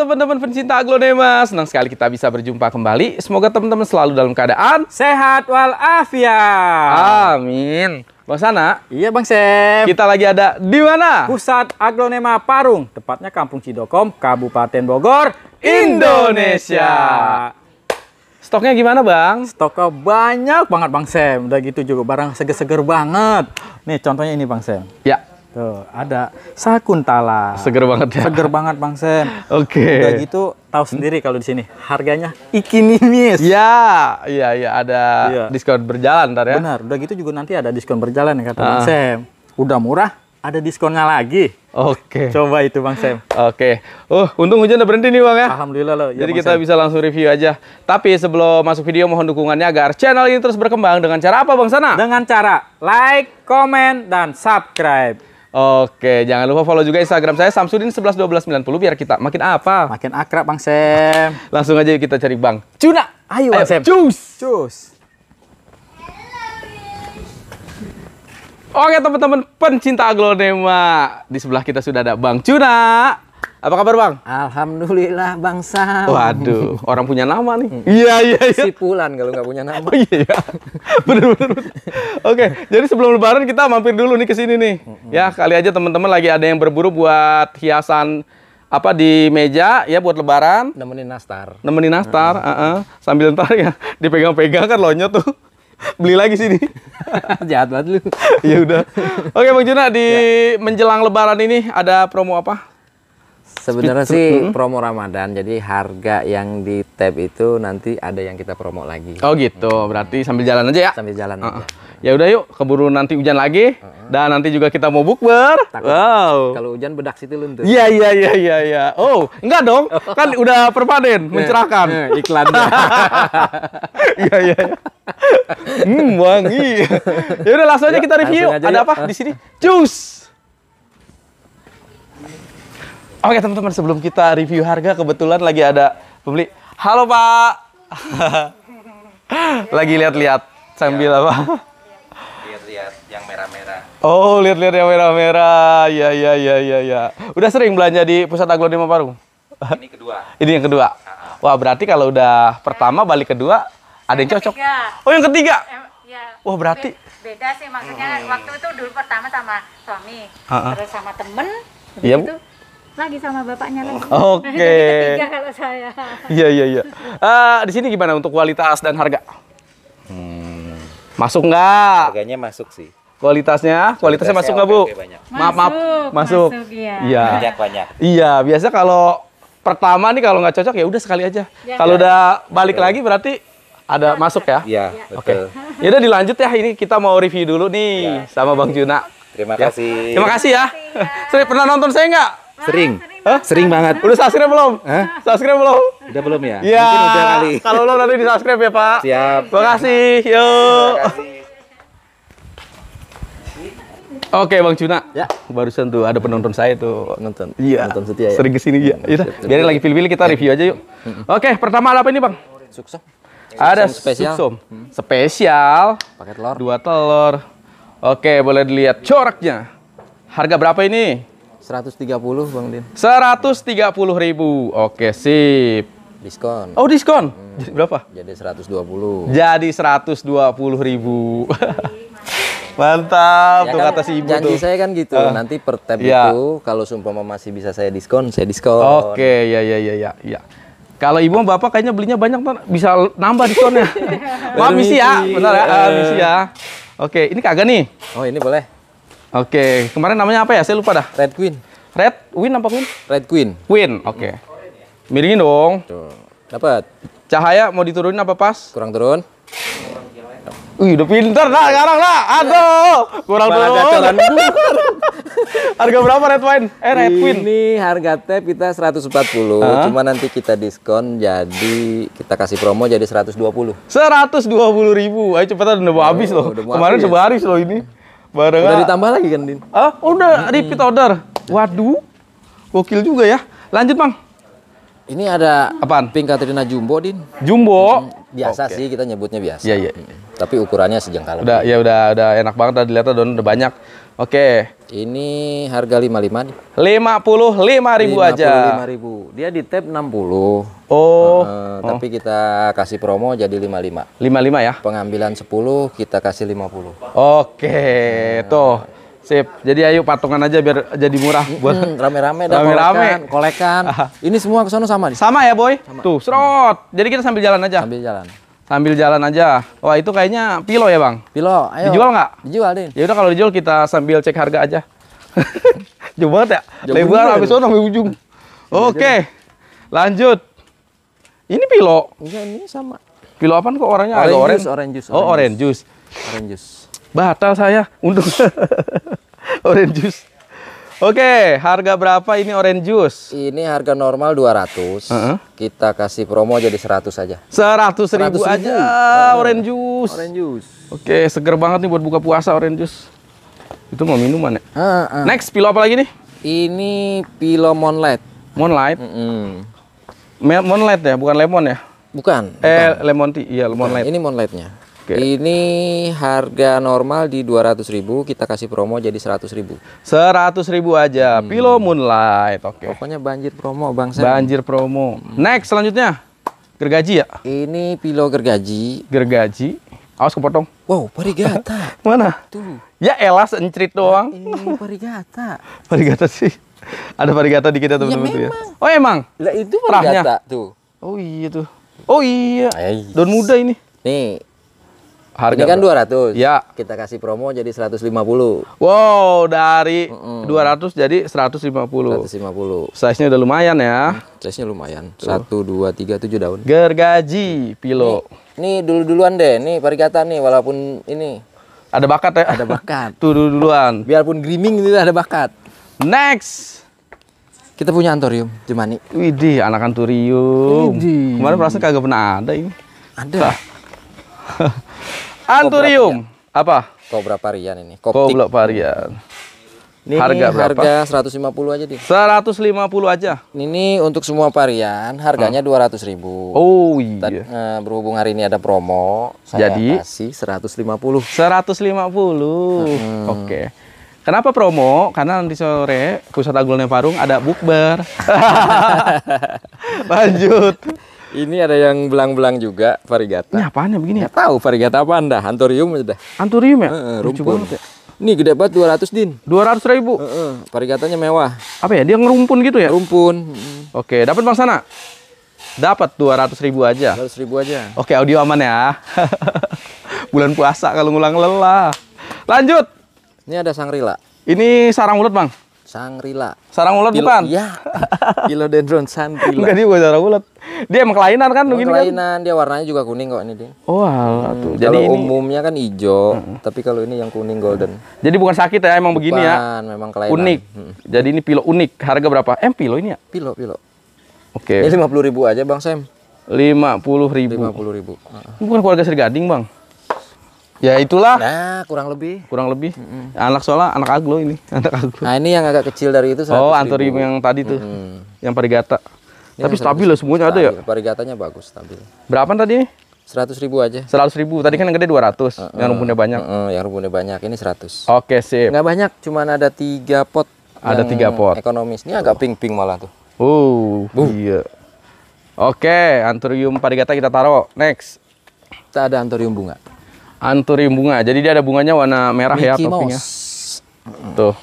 teman-teman pencinta aglonema. Senang sekali kita bisa berjumpa kembali. Semoga teman-teman selalu dalam keadaan sehat walafiat. Amin. Bang Sana. Iya Bang Sem. Kita lagi ada di mana? Pusat Aglonema Parung, tepatnya Kampung Cidokom, Kabupaten Bogor, Indonesia. Stoknya gimana Bang? Stoknya banyak banget Bang Sem. Udah gitu juga barang seger-seger banget. Nih contohnya ini Bang Sem. Ya. Tuh, gitu. ada Sakuntala. Seger banget ya. Seger banget Bang Sen. Oke. Okay. Udah gitu tahu sendiri kalau di sini harganya ikinimis. Ya, iya iya ada ya. diskon berjalan ntar ya. Benar, udah gitu juga nanti ada diskon berjalan ya kata ah. Bang Sem. Udah murah, ada diskonnya lagi. Oke. Okay. Coba itu Bang Sem. Oke. Okay. Uh, untung hujan udah berhenti nih Bang ya. Alhamdulillah loh. Ya, Jadi Bang kita Sam. bisa langsung review aja. Tapi sebelum masuk video mohon dukungannya agar channel ini terus berkembang dengan cara apa Bang Sana? Dengan cara like, comment, dan subscribe. Oke, jangan lupa follow juga Instagram saya Samsudin 111290 biar kita makin apa? Makin akrab Bang Sam. Langsung aja kita cari Bang Cuna. Ayo, Ayo Bang Sam. Cus. Cus. Oke teman-teman pencinta aglonema, di sebelah kita sudah ada Bang Cuna. Apa kabar Bang? Alhamdulillah Bang Sam. Waduh, orang punya nama nih. Iya, iya, iya. Si Pulan kalau nggak punya nama. Oh, iya, iya, bener, bener, bener. Oke, jadi sebelum lebaran kita mampir dulu nih ke sini nih. hmm Ya, kali aja teman-teman lagi ada yang berburu buat hiasan apa di meja ya buat lebaran. Nemenin nastar. Nemenin nastar, mm-hmm. uh-uh. sambil ntar ya dipegang-pegang kan lonyo tuh. Beli lagi sini. Jahat banget lu. ya udah. Oke Bang Juna, di ya. menjelang lebaran ini ada promo apa? Sebenarnya sih hmm. promo Ramadan, jadi harga yang di tab itu nanti ada yang kita promo lagi. Oh gitu, berarti sambil jalan aja ya? Sambil jalan uh -uh. Ya udah yuk, keburu nanti hujan lagi, uh -uh. dan nanti juga kita mau bukber. Wow. Kalau hujan bedak situ luntur. Iya iya iya iya. Ya. Oh enggak dong, kan udah perpanen, eh, mencerahkan. Eh, iklannya. Iya iya. Hmm wangi. Ya udah langsung aja kita review. Aja ada yuk. apa di sini? Cus. Oke teman-teman sebelum kita review harga kebetulan lagi ada pembeli. Halo Pak. lagi lihat-lihat sambil apa? Lihat-lihat yang merah-merah. Oh lihat-lihat yang merah-merah. Ya ya ya ya ya. Udah sering belanja di pusat di Parung? Ini kedua. Ini yang kedua. Wah berarti kalau udah pertama balik kedua ada yang, cocok. Oh yang ketiga. Eh, Wah berarti. beda sih maksudnya hmm. waktu itu dulu pertama sama suami, uh -uh. terus sama temen, iya. Gitu lagi sama bapaknya lagi. Oh, oke. Okay. Nah, ketiga kalau saya. Iya iya iya. Uh, di sini gimana untuk kualitas dan harga? Hmm. Masuk nggak? Harganya masuk sih. Kualitasnya, kualitasnya, kualitasnya masuk nggak bu? Banyak. Maaf maaf, masuk. masuk iya. iya. Banyak banyak. Iya biasa kalau pertama nih kalau nggak cocok ya udah sekali aja. Ya, kalau ya. udah balik betul. lagi berarti ada ya, masuk ya? Iya. Oke. Okay. Ya udah dilanjut ya ini kita mau review dulu nih ya. sama Bang Juna. Terima ya. kasih. Terima kasih ya. Terima ya. pernah nonton saya nggak? Ah, sering. Sering, sering banget. Udah subscribe belum? Hah? Subscribe belum? Udah belum ya? Iya. Mungkin udah kali. Kalau lo nanti di subscribe ya Pak. Siap. Makasih. Yuk. Oke Bang Cuna, ya. barusan tuh ada penonton saya tuh nonton, iya, nonton setia ya. Sering kesini ya, iya. Biarin lagi pilih-pilih kita ya. review aja yuk. Oke, pertama ada apa ini Bang? Suksom. Ada spesial. Suksom. Hmm. Spesial. Pakai telur. Dua telur. Oke, boleh dilihat coraknya. Harga berapa ini? 130 Bang Din. 130 ribu. Oke, sip. Diskon. Oh, diskon. Hmm. Jadi berapa? Jadi 120. Jadi 120 ribu. Mantap ya tuh kan, kata si ibu janji tuh. saya kan gitu. Uh, nanti per tab ya. itu kalau sumpah masih bisa saya diskon, saya diskon. Oke, ya ya ya ya ya. Kalau ibu bapak kayaknya belinya banyak kan bisa nambah diskonnya. Maaf misi ya, bentar ya, uh, eh, misi eh. ya. Oke, ini kagak nih. Oh, ini boleh. Oke, kemarin namanya apa ya? Saya lupa dah. Red Queen. Red Win apa Queen? Red Queen. Queen, oke. Okay. Miringin dong. Dapat. Cahaya mau diturunin apa pas? Kurang turun. Wih, udah pinter lah sekarang lah. Aduh, kurang turun. Kan? harga berapa red Queen Eh, red Queen Ini harga teh kita 140, huh? cuma nanti kita diskon jadi kita kasih promo jadi 120. 120 ribu. Ayo cepetan udah mau habis loh. Kemarin habis. loh ini. Barang udah ditambah lagi kan, Din? Ah, udah hmm. repeat order. Waduh. Gokil juga ya. Lanjut, Bang. Ini ada apaan? Pink Katrina Jumbo, Din. Jumbo. Hmm, biasa okay. sih kita nyebutnya biasa. Iya, iya. Tapi ukurannya sejengkal. Udah, ya udah udah enak banget udah dilihat udah banyak. Oke. Okay. Ini harga 55 nih. 55 ribu 55 aja. ribu. Dia di tab 60. Oh. Uh, oh. Tapi kita kasih promo jadi 55. 55 ya. Pengambilan 10 kita kasih 50. Oke, okay. uh. tuh. Sip. Jadi ayo patungan aja biar jadi murah buat rame-rame dah rame-rame kolekan. kolekan. Ini semua ke sana sama nih. Sama ya, Boy? Sama. Tuh, serot. Jadi kita sambil jalan aja. Sambil jalan sambil jalan aja. Wah itu kayaknya pilo ya bang? Pilo, ayo. Dijual nggak? Dijual, Din. Ya udah kalau dijual kita sambil cek harga aja. Jauh banget ya? Lebar habis sono sampai ujung. Oke, iya, lanjut. Ini pilo. Enggak, ini sama. Pilo apa kok orangnya orange orange? Orange juice. Oh, orange juice. Orange juice. Batal saya, untung. orange juice. Oke, harga berapa ini orange juice? Ini harga normal 200. Uh -huh. Kita kasih promo jadi 100 aja. 100 ribu, aja uh, orange juice. Orange juice. Oke, seger banget nih buat buka puasa orange juice. Itu mau minuman ya? Uh, uh. Next, pilo apa lagi nih? Ini pilo moonlight. Moonlight. Mm -hmm. Monlight ya, bukan lemon ya? Bukan. Eh, bukan. lemon tea. Iya, Monlight. Nah, ini Moonlight-nya. Oke. Ini harga normal di 200.000, kita kasih promo jadi 100.000. 100.000 aja. Hmm. Pilo Moonlight. Oke. Okay. Pokoknya banjir promo, Bang Sam. Banjir promo. Next selanjutnya. Gergaji ya? Ini pilo gergaji. Gergaji. Awas kepotong. Wow, perigata. Mana? Tuh. Ya elas encrit doang. Ini perigata. perigata sih. Ada perigata di kita tuh. teman ya, ya. ya? Oh emang. Lah itu perigata tuh. Oh iya tuh. Oh iya. Daun muda ini. Nih, Harga Ini kan 200. Ya. Kita kasih promo jadi 150. Wow, dari mm -mm. 200 jadi 150. 150. Size-nya udah lumayan ya. Hmm, Size-nya lumayan. Tuh. 1 2 3 7 daun. Gergaji pilo. Nih, nih dulu-duluan deh. Nih parigata nih walaupun ini ada bakat ya. Ada bakat. Tuh dulu-duluan. Biarpun griming ini ada bakat. Next. Kita punya antorium Jemani. Widih, anak antorium. Widih. Kemarin perasaan kagak pernah ada ini. Ada. Anturium. apa? Cobra varian ini. Cobra varian. Ini harga berapa? Harga 150 aja, lima 150 aja. Ini untuk semua varian harganya huh? ratus ribu Oh iya. Tad, eh, e, berhubung hari ini ada promo, saya Jadi, kasih 150. 150. Hmm. Oke. Okay. Kenapa promo? Karena nanti sore pusat agulnya Parung ada bukber. Lanjut. Ini ada yang belang-belang juga varigata. Ini apaan ya begini? Nggak tahu varigata apa anda? Anturium aja. Anturium ya? Uh, rumpun. Ya. Ini gede banget ratus din. dua ratus ribu. Uh, uh, varigatanya mewah. Apa ya? Dia ngerumpun gitu ya? Rumpun. Oke, dapat bang sana. Dapat ratus ribu aja. Dua ratus ribu aja. Oke, audio aman ya. Bulan puasa kalau ngulang lelah. Lanjut. Ini ada sangrila. Ini sarang ulat bang. Sangrila. Sarang ulat Pil bukan? Iya. Philodendron sangrila. Enggak dia bukan sarang ulat. Dia emang kelainan kan begini. kan? kelainan, dia warnanya juga kuning kok ini dia. Oh, alah tuh. Hmm, Jadi kalau ini... umumnya kan hijau, hmm. tapi kalau ini yang kuning golden. Jadi bukan sakit ya emang bukan, begini ya. memang kelainan. Unik. Hmm. Jadi ini pilo unik. Harga berapa? Em pilo ini ya? Pilo, pilo. Oke. Okay. Ini 50.000 ribu aja Bang Sam. puluh ribu. puluh ribu. Bukan keluarga Sri Gading Bang. Ya itulah. Nah, kurang lebih. Kurang lebih. Mm -hmm. Anak soalnya anak aglo ini, anak aglo. Nah, ini yang agak kecil dari itu Oh, antori yang tadi tuh. Mm -hmm. Yang parigata. Ini Tapi yang stabil loh semuanya stabil. ada ya. Parigatanya bagus, stabil. Berapa tadi? Seratus ribu aja. Seratus ribu. Tadi kan yang gede dua ratus. Uh, yang rumputnya banyak. mm -hmm. yang rumputnya banyak. Ini seratus. Oke okay, sip. Nggak banyak, cuman ada tiga pot. Ada tiga pot. Ekonomis. Ini agak pink-pink malah tuh. Oh, uh, iya. Oke, okay, parigata kita taruh. Next. Kita ada anturium bunga. Anturi bunga. Jadi dia ada bunganya warna merah ya Mickey ya topinya. Mouse. Tuh.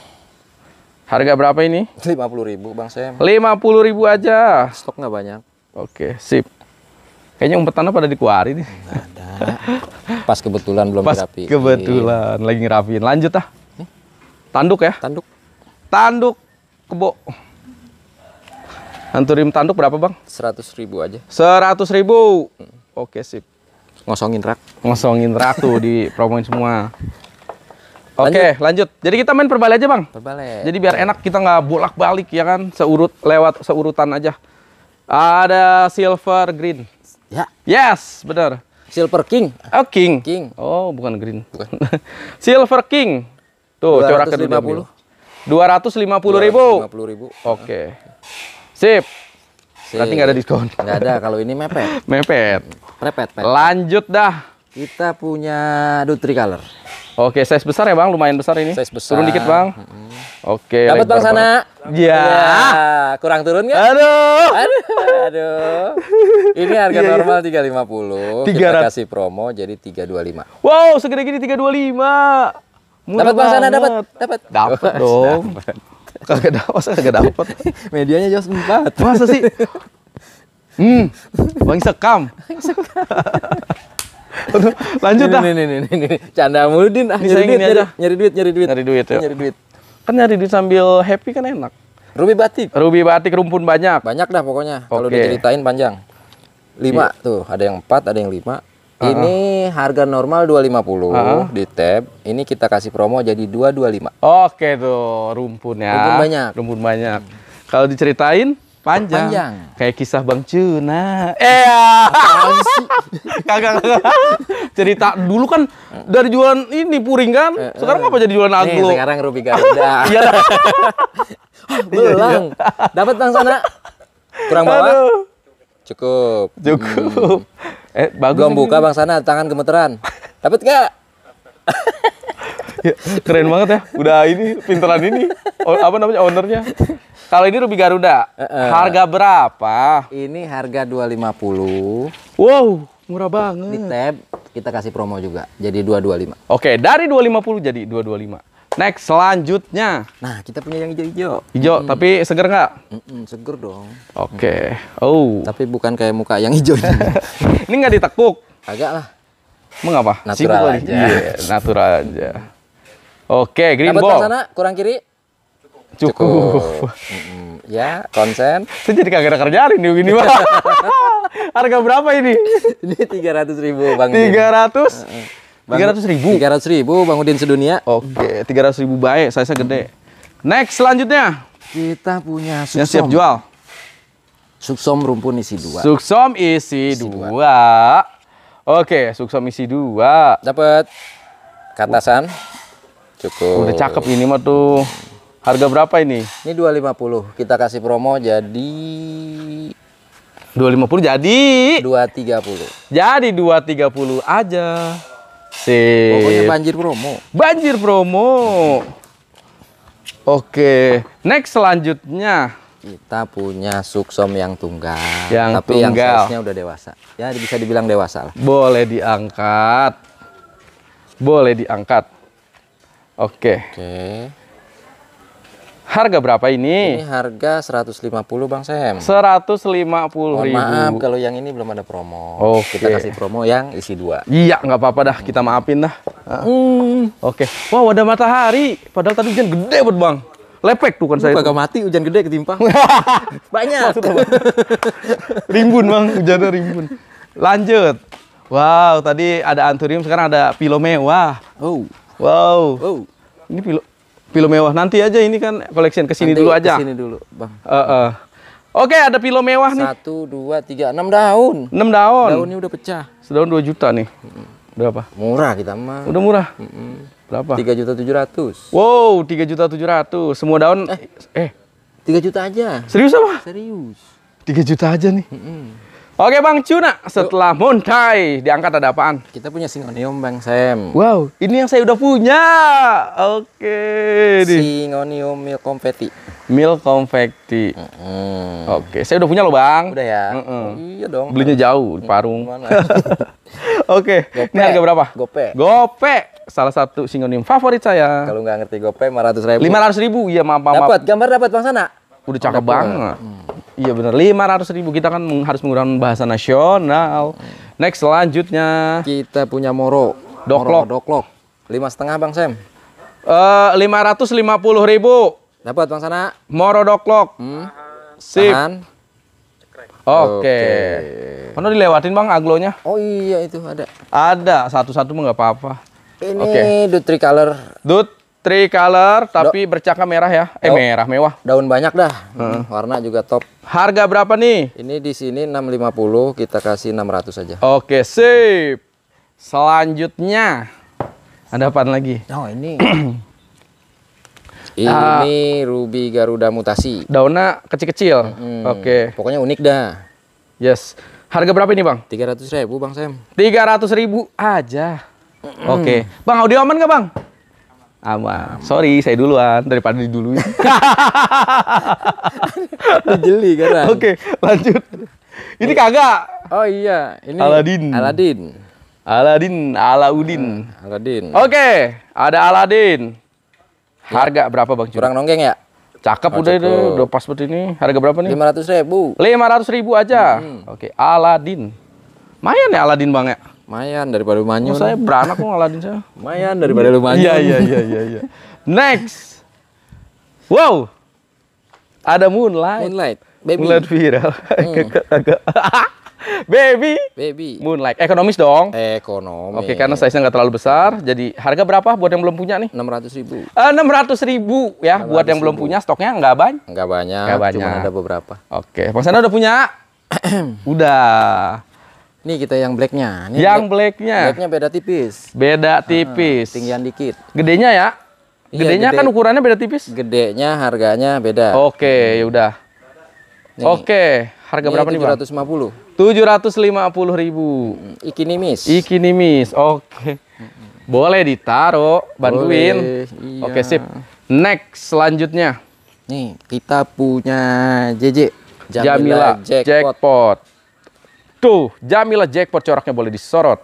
Harga berapa ini? 50.000 Bang puluh 50.000 aja. Stok nggak banyak. Oke, sip. Kayaknya umpetannya pada dikeluarin nih. Ada. Pas kebetulan belum Pas dirapiin. kebetulan lagi ngerapiin. Lanjut ah. Tanduk ya? Tanduk. Tanduk kebo. Anturium tanduk berapa, Bang? 100.000 aja. 100.000. ribu. Oke, sip ngosongin rak ngosongin rak tuh di promoin semua oke okay, lanjut. lanjut jadi kita main perbalai aja bang Perbalai. jadi biar enak kita nggak bolak balik ya kan seurut lewat seurutan aja ada silver green ya yes benar silver king oh king king oh bukan green bukan silver king tuh corak kedua puluh dua ratus lima puluh ribu ribu oke okay. sip Sip. Berarti nggak ada diskon. Nggak ada, kalau ini mepet. mepet. Prepet, prepet. Lanjut dah. Kita punya Dutri Color. Oke, size besar ya Bang, lumayan besar ini. Size besar. Turun dikit Bang. Mm -hmm. Oke. Dapat Bang sana. Iya. Ya, kurang turun nggak? Aduh. Aduh. Aduh. Ini harga yeah, iya. normal tiga lima puluh. Kita kasih promo jadi lima. Wow, segede gini tiga dua lima. dapat Bang sana dapat, dapat. Dapat dong. Kagak dapat, kagak dapat. Medianya jauh empat. Masa sih? Hmm, bang sekam. Bang sekam. Lanjut dah. Nih, nih, nih, nih, nih. Canda mulu, Din. Ah, nyari, duit, nyari, nyari duit, nyari duit. Nyari duit, Nyari duit. Kan nyari duit sambil happy kan enak. Ruby batik. Ruby batik rumpun banyak. Banyak dah pokoknya. Okay. Kalau diceritain panjang. Lima. yeah. tuh, ada yang empat ada yang lima. Uh -huh. Ini harga normal 250 uh -huh. di tab. Ini kita kasih promo jadi 225. Oke okay, tuh, rumpun ya. Rumpun banyak. Rumpun banyak. Kalau diceritain panjang. panjang. Kayak kisah Bang Cuna. Eh. Kagak Cerita dulu kan dari jualan ini puring kan. Eh, sekarang eh. apa jadi jualan aglo? sekarang rupi Garuda. Iya. Ah, belang. Dapat Bang sana Kurang bawa Cukup. Cukup. Hmm. Eh, bagus. Belum buka Bang Sana, tangan gemeteran. Dapat enggak Ya, keren banget ya. Udah ini pinteran ini. O, apa namanya ownernya? Kalau ini Ruby Garuda, uh, uh. harga berapa? Ini harga 250. Wow, murah banget. Di tab kita kasih promo juga. Jadi 225. Oke, dari 250 jadi 225. Next, selanjutnya. Nah, kita punya yang hijau-hijau. Hijau, hmm. tapi seger nggak? Mm seger dong. Oke. Okay. Oh. Tapi bukan kayak muka yang hijau ini. ini nggak ditekuk? Agak lah. Mengapa? Natural Sibuk aja. yeah, natural aja. Iya, Oke, green Dapat ball. sana, kurang kiri. Cukup. Cukup. Ya, konsen. Saya jadi kagak ada kerjaan ini gini, Bang. Harga berapa ini? ini 300 ribu, Bang. 300? tiga ratus ribu tiga ratus ribu bang Udin sedunia oke tiga ratus ribu baik saya gede next selanjutnya kita punya suksom yang siap jual suksom rumpun isi dua suksom isi, isi dua. dua oke suksom isi dua dapat katasan Cukup. Udah cakep ini mah tuh. Harga berapa ini? Ini 250. Kita kasih promo jadi 250 jadi 230. Jadi 230 aja. Sih. Pokoknya banjir promo. Banjir promo. Oke, next selanjutnya kita punya suksom yang tunggal, yang tapi tunggal. yang sausnya udah dewasa. Ya bisa dibilang dewasa lah. Boleh diangkat, boleh diangkat. Oke. Oke. Harga berapa ini? Ini harga 150 Bang Sam. 150 oh, ribu. maaf kalau yang ini belum ada promo. Oke. Kita kasih promo yang isi dua. Iya, nggak apa-apa dah. Kita maafin dah. Ah. Hmm. Oke. Okay. Wow, ada matahari. Padahal tadi hujan gede buat Bang. Lepek tuh kan saya. Kagak mati hujan gede ketimpa. Banyak. rimbun Bang, hujannya rimbun. Lanjut. Wow, tadi ada anturium, sekarang ada pilome. Wah. Oh. Wow. wow. Ini pilo pilo mewah. Nanti aja ini kan koleksian kesini Nanti dulu aja. Kesini dulu, bang. Uh, uh. Oke, ada pilo mewah Satu, nih. Satu, dua, tiga, enam daun. Enam daun. Daun ini udah pecah. Sedaun dua juta nih. Berapa? Murah kita mah. Udah murah. Mm -mm. Berapa? Tiga juta tujuh ratus. Wow, tiga juta tujuh ratus. Semua daun. Eh, eh. tiga eh. juta aja. Serius apa? Serius. Tiga juta aja nih. Mm -mm. Oke Bang Cuna, setelah Montai diangkat ada apaan? Kita punya singonium Bang Sam. Wow, ini yang saya udah punya. Oke. Singonium Mil confetti. Mil confetti. Mm -hmm. Oke, saya udah punya loh Bang. Udah ya. Mm -hmm. iya dong. Belinya jauh di Parung. Oke, ini harga berapa? Gope. Gope, salah satu singonium favorit saya. Kalau nggak ngerti gope, lima ratus ribu. Lima ratus ribu, iya maaf maaf. Dapat, gambar dapat Bang Sana udah cakep Ada banget. Hmm. Iya bener, 500 ribu kita kan harus menggunakan bahasa nasional. Next selanjutnya. Kita punya Moro. Doklok. Moro, doklok. Lima setengah Bang Sam. Eh, lima ratus lima puluh ribu. Dapat Bang Sana. Moro doklok. Hmm. Sip. Tahan. Oke. Okay. okay. Mana dilewatin Bang aglonya? Oh iya itu ada. Ada, satu-satu mah nggak apa-apa. Ini okay. Dutri Color. Dut Tricolor tapi Do bercakap merah ya. Eh merah mewah. Daun banyak dah. Hmm. Warna juga top. Harga berapa nih? Ini di sini 650, kita kasih 600 saja. Oke, sip. Selanjutnya ada apa lagi? Oh, ini. Ah. ini uh, ruby garuda mutasi. Daunnya kecil-kecil. Hmm, Oke. Pokoknya unik dah. Yes. Harga berapa ini, Bang? ratus ribu Bang Sam. ratus ribu aja. Oke. Bang, audio aman nggak Bang? aman. Sorry, saya duluan daripada di dulu. Jeli kan? Oke, okay, lanjut. Ini kagak. Oh iya, ini Aladin. Aladin. Aladin, Alaudin. Hmm, Aladin. Oke, okay, ada Aladin. Ya. Harga ya. berapa Bang Kurang nonggeng ya? Cakep oh, udah itu, udah pas seperti ini. Harga berapa nih? Lima ratus ribu. Lima ratus ribu aja. Hmm. Oke, okay, Aladin. Mayan ya Aladin Bang ya? Mayan daripada lu manyun. Oh, saya beranak kok Aladin saya. Mayan daripada lu manyun. Iya iya iya iya iya. Next. Wow. Ada Moonlight. Moonlight. Baby. Moonlight viral. Hmm. Agak Baby. Baby. Moonlight. Ekonomis dong. Ekonomis. Oke, karena size-nya nggak terlalu besar. Jadi harga berapa buat yang belum punya nih? Enam ratus ribu. Eh, enam ratus ribu ya 600 buat yang belum punya. Stoknya nggak banyak. Nggak banyak. Nggak banyak. Cuma ada beberapa. Oke, Bang Sana udah punya? udah. Ini kita yang blacknya. Ini yang black, blacknya. Blacknya beda tipis. Beda ah, tipis. tinggian dikit. Gedenya ya? Iya, Gedenya iya, gede. kan ukurannya beda tipis. Gedenya harganya beda. Oke, okay, ya hmm. Nih. Oke, harga ini berapa nih bang? 750. 750 ribu. Mm, Ikinimis. Ikinimis, oke. Boleh ditaruh, bantuin. Boleh, iya. Oke sip. Next selanjutnya. Nih kita punya JJ. Jamila, Jamila Jackpot. Jackpot. Tuh, Jamila jackpot coraknya boleh disorot.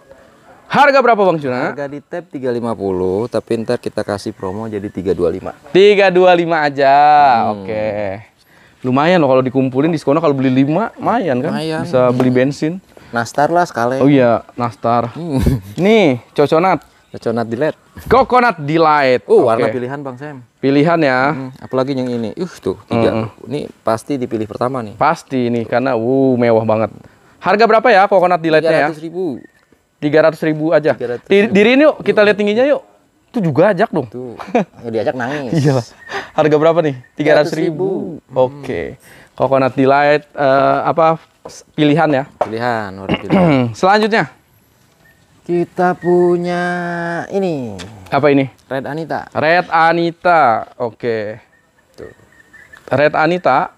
Harga berapa Bang Cuna? Harga di tab 350, tapi ntar kita kasih promo jadi 325. 325 aja. Hmm. Oke. Okay. Lumayan loh kalau dikumpulin di sekolah kalau beli 5, lumayan kan? Lumayan. Bisa beli bensin. Nastar lah sekali. Oh iya, Nastar. Hmm. Nih, coconat. Coconat delight. Coconut delight. Uh, okay. warna pilihan Bang Sam. Pilihan ya. Hmm, apalagi yang ini. Uh, tuh, tiga. Hmm. Ini pasti dipilih pertama nih. Pasti ini karena uh mewah banget. Harga berapa ya coconut delight-nya ya? 300 ribu. 300 ribu aja. 300 ribu. diri ini yuk, kita lihat tingginya yuk. Itu juga ajak dong. Tuh, diajak nangis. iya Harga berapa nih? 300, ratus ribu. Oke. Okay. Coconut delight uh, apa pilihan ya? Pilihan, pilihan. Selanjutnya. Kita punya ini. Apa ini? Red Anita. Red Anita. Oke. Okay. Red Anita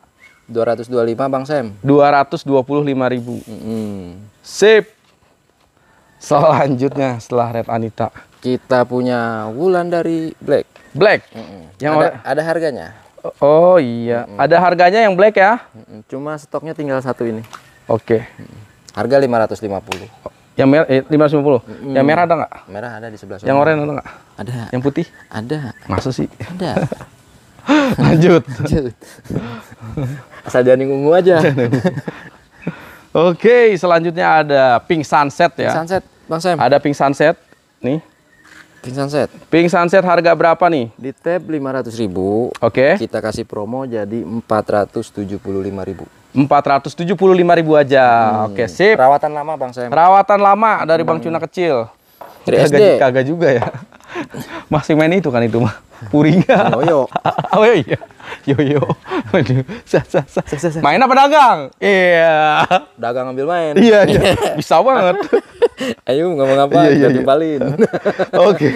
225 Bang Sam. 225 ribu. Mm -hmm. Sip. Selanjutnya setelah Red Anita. Kita punya Wulan dari Black. Black. -hmm. Yang ada, ada harganya. Oh iya, -hmm. ada harganya yang Black ya? -hmm. Cuma stoknya tinggal satu ini. Oke. Okay. Harga 550. Yang merah eh, 550. Mm. Yang merah ada nggak? Merah ada di sebelah sana. Yang oranye ada nggak? Ada. Yang putih? Ada. Masa sih? Ada. lanjut lanjut asal jangan aja Oke, selanjutnya ada Pink Sunset ya. Pink Sunset, Bang Sam. Ada Pink Sunset, nih. Pink Sunset. Pink Sunset harga berapa nih? Di tab 500 ribu. Oke. Kita kasih promo jadi 475 ribu. 475 ribu aja. Hmm. Oke, sip. Perawatan lama Bang Sam. Perawatan lama dari Bang, hmm. Bang Cuna kecil. Dari kagak, Kagak juga ya. Masih main itu kan itu mah. Purinya. Oyo. Oh iya. Yoyo. yo, Main apa dagang? Iya. Yeah. Dagang ambil main. Iya, yeah. Bisa banget. Ayo nggak mau ngapa? yeah, yeah, yeah. Oke.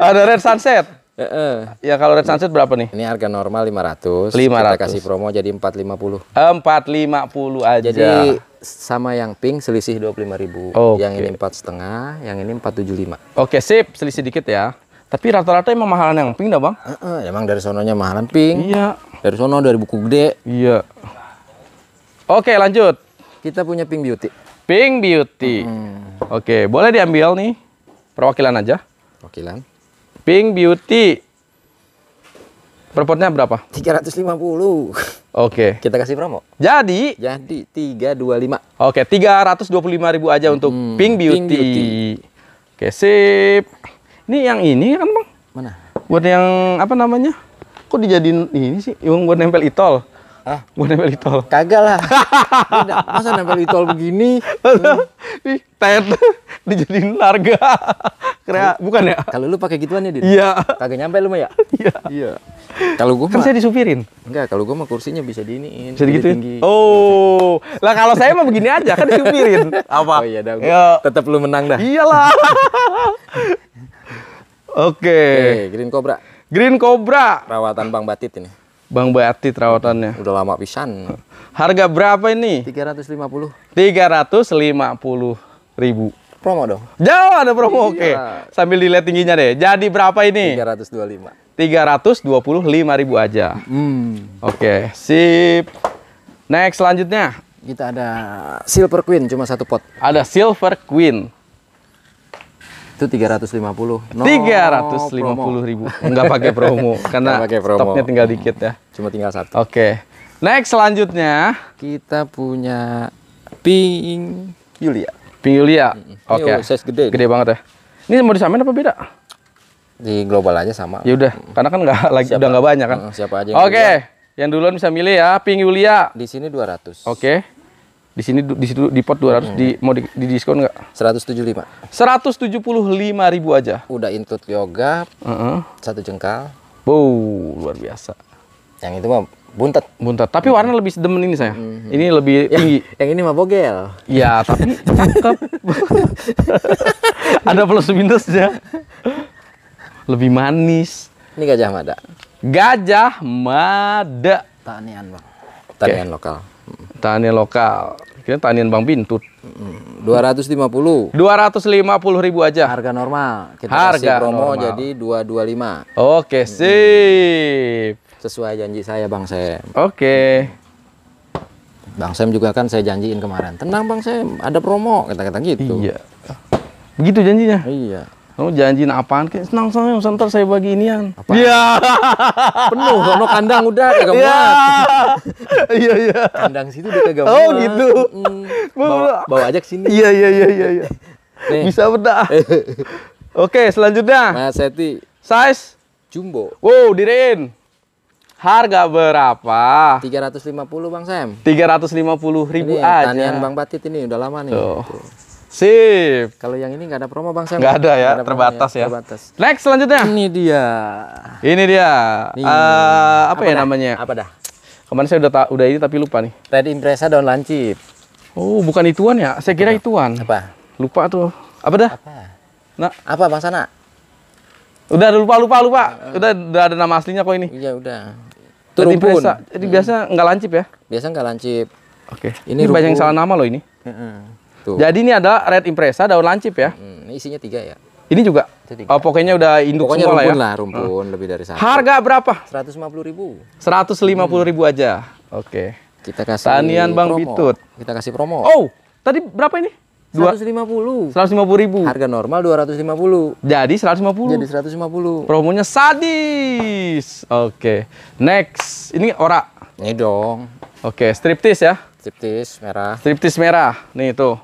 Ada Red Sunset. Uh, Ya kalau Red Sunset berapa nih? Ini harga normal 500. 500. Kita kasih promo jadi 450. 450 aja. Jadi sama yang pink selisih ribu. Oh. Yang ini empat setengah, yang ini 475. Oke, okay, sip, selisih dikit ya. Tapi rata-rata emang mahalan yang pink dah bang? Uh -uh, emang dari sononya mahalan pink. Iya. Dari sono dari buku gede. Iya. Oke lanjut. Kita punya pink beauty. Pink beauty. Hmm. Oke boleh diambil nih perwakilan aja. Perwakilan. Pink beauty. Perpotnya berapa? 350. Oke. Kita kasih promo. Jadi? Jadi 325. Oke, 325 ribu aja untuk Pink Beauty. Pink Beauty. Oke, sip. Ini yang ini kan bang? Mana? Buat yang apa namanya? Kok dijadiin ini sih? Yang buat nempel itol. Ah, buat nempel itol. Kagak lah. masa nempel itol begini? Ih, tet dijadiin larga. Kira bukan ya? Kalau lu pakai gituan ya, Din. Iya. Kagak nyampe lu mah ya? Iya. Iya. Kalau gua kan saya disupirin. Enggak, kalau gua mah kursinya bisa diiniin. Bisa gitu. Tinggi. Oh. lah kalau saya mah begini aja kan disupirin. Apa? Oh iya dah. Iya. Tetap lu menang dah. Iyalah. Oke. Okay. Green Cobra. Green Cobra. perawatan Bang Batit ini. Bang Batit rawatannya. Udah lama pisan. Harga berapa ini? 350. 350 ribu. Promo dong. Jauh ada promo. Oke. Iya. Sambil dilihat tingginya deh. Jadi berapa ini? 325. 325 ribu aja. Hmm. Oke, sip. Next selanjutnya kita ada Silver Queen cuma satu pot. Ada Silver Queen. Itu 350. No 350 ribu. Enggak pakai promo karena pakai promo. stoknya tinggal dikit ya. Hmm. Cuma tinggal satu. Oke. Okay. Next selanjutnya kita punya Pink Yulia. Pink Yulia. Hmm. Oke. Okay. Oh, size gede. Gede nih. banget ya. Ini mau disamain apa beda? Di global aja sama. Ya udah, hmm. karena kan nggak lagi siapa, udah nggak banyak kan. Siapa aja Oke. Okay. Ya. Yang duluan bisa milih ya, Pink Yulia. Di sini 200. Oke. Okay. Di sini di situ di pot 200 hmm. di mau di, di diskon nggak? 175. 175 ribu aja. Udah intut yoga. Uh -uh. Satu jengkal. Wow, luar biasa. Yang itu mah buntet. Buntet. Tapi warna lebih demen ini saya. Hmm. Ini lebih tinggi. Yang ini mah bogel. Ya, tapi cakep. Ada plus minusnya. Lebih manis. Ini gajah mada. Gajah mada. Tanian, Bang. Tanian okay. lokal. Tanian lokal. Kita tanian Bang Bintut. 250. 250 ribu aja. Harga normal. Kita Harga kasih promo normal. jadi 225. Oke, sip. Sesuai janji saya Bang Sem. Oke. Bang Sem juga kan saya janjiin kemarin. Tenang Bang Sem, ada promo kita kata gitu. Iya. Begitu janjinya? Iya. Kamu oh, janjiin apaan kek? Senang senang santer saya bagi inian. Iya. Penuh kalau kandang udah kagak Iya. Iya iya. Kandang situ udah kagak Oh gitu. bawa, bawa aja kesini sini. Iya iya iya iya iya. Bisa beda. Eh. Oke, selanjutnya. Mas Seti. Size jumbo. Wow, direin. Harga berapa? 350 Bang Sam. 350 ribu ini, aja. Tanian Bang Batit ini udah lama nih. Tuh. Tuh. Sip. Kalau yang ini nggak ada promo bang saya. Nggak ada ya, ada terbatas ya. Terbatas. Next selanjutnya. Ini dia. Ini dia. Ini. Uh, apa, apa ya dah? namanya? Apa dah? Kemarin saya udah udah ini tapi lupa nih. Red Impresa daun lancip. Oh, bukan ituan ya? Saya kira apa? ituan. Apa? Lupa tuh. Apa dah? Apa? Nah. Apa bang sana? Udah lupa lupa lupa. Udah udah ada nama aslinya kok ini. Iya udah. Itu pun. Jadi hmm. biasa nggak lancip ya? Biasa nggak lancip. Oke. Ini, ini banyak yang salah nama loh ini. Mm -hmm. Tuh. Jadi ini adalah red impresa daun lancip ya. Hmm, ini isinya tiga ya. Ini juga. Oh, pokoknya udah induk pokoknya semua lah ya. rumpun lah, rumpun hmm. lebih dari satu. Harga berapa? 150.000. ribu. hmm. ribu aja. Oke. Okay. Kita kasih Tanian Bang promo. Bitut. Kita kasih promo. Oh, tadi berapa ini? Dua, 150. 150.000. ribu. Harga normal 250. Jadi 150. Jadi 150. Promonya sadis. Oke. Okay. Next. Ini ora. Ini dong. Oke, okay. striptis ya. Striptis merah. Striptis merah. Nih tuh.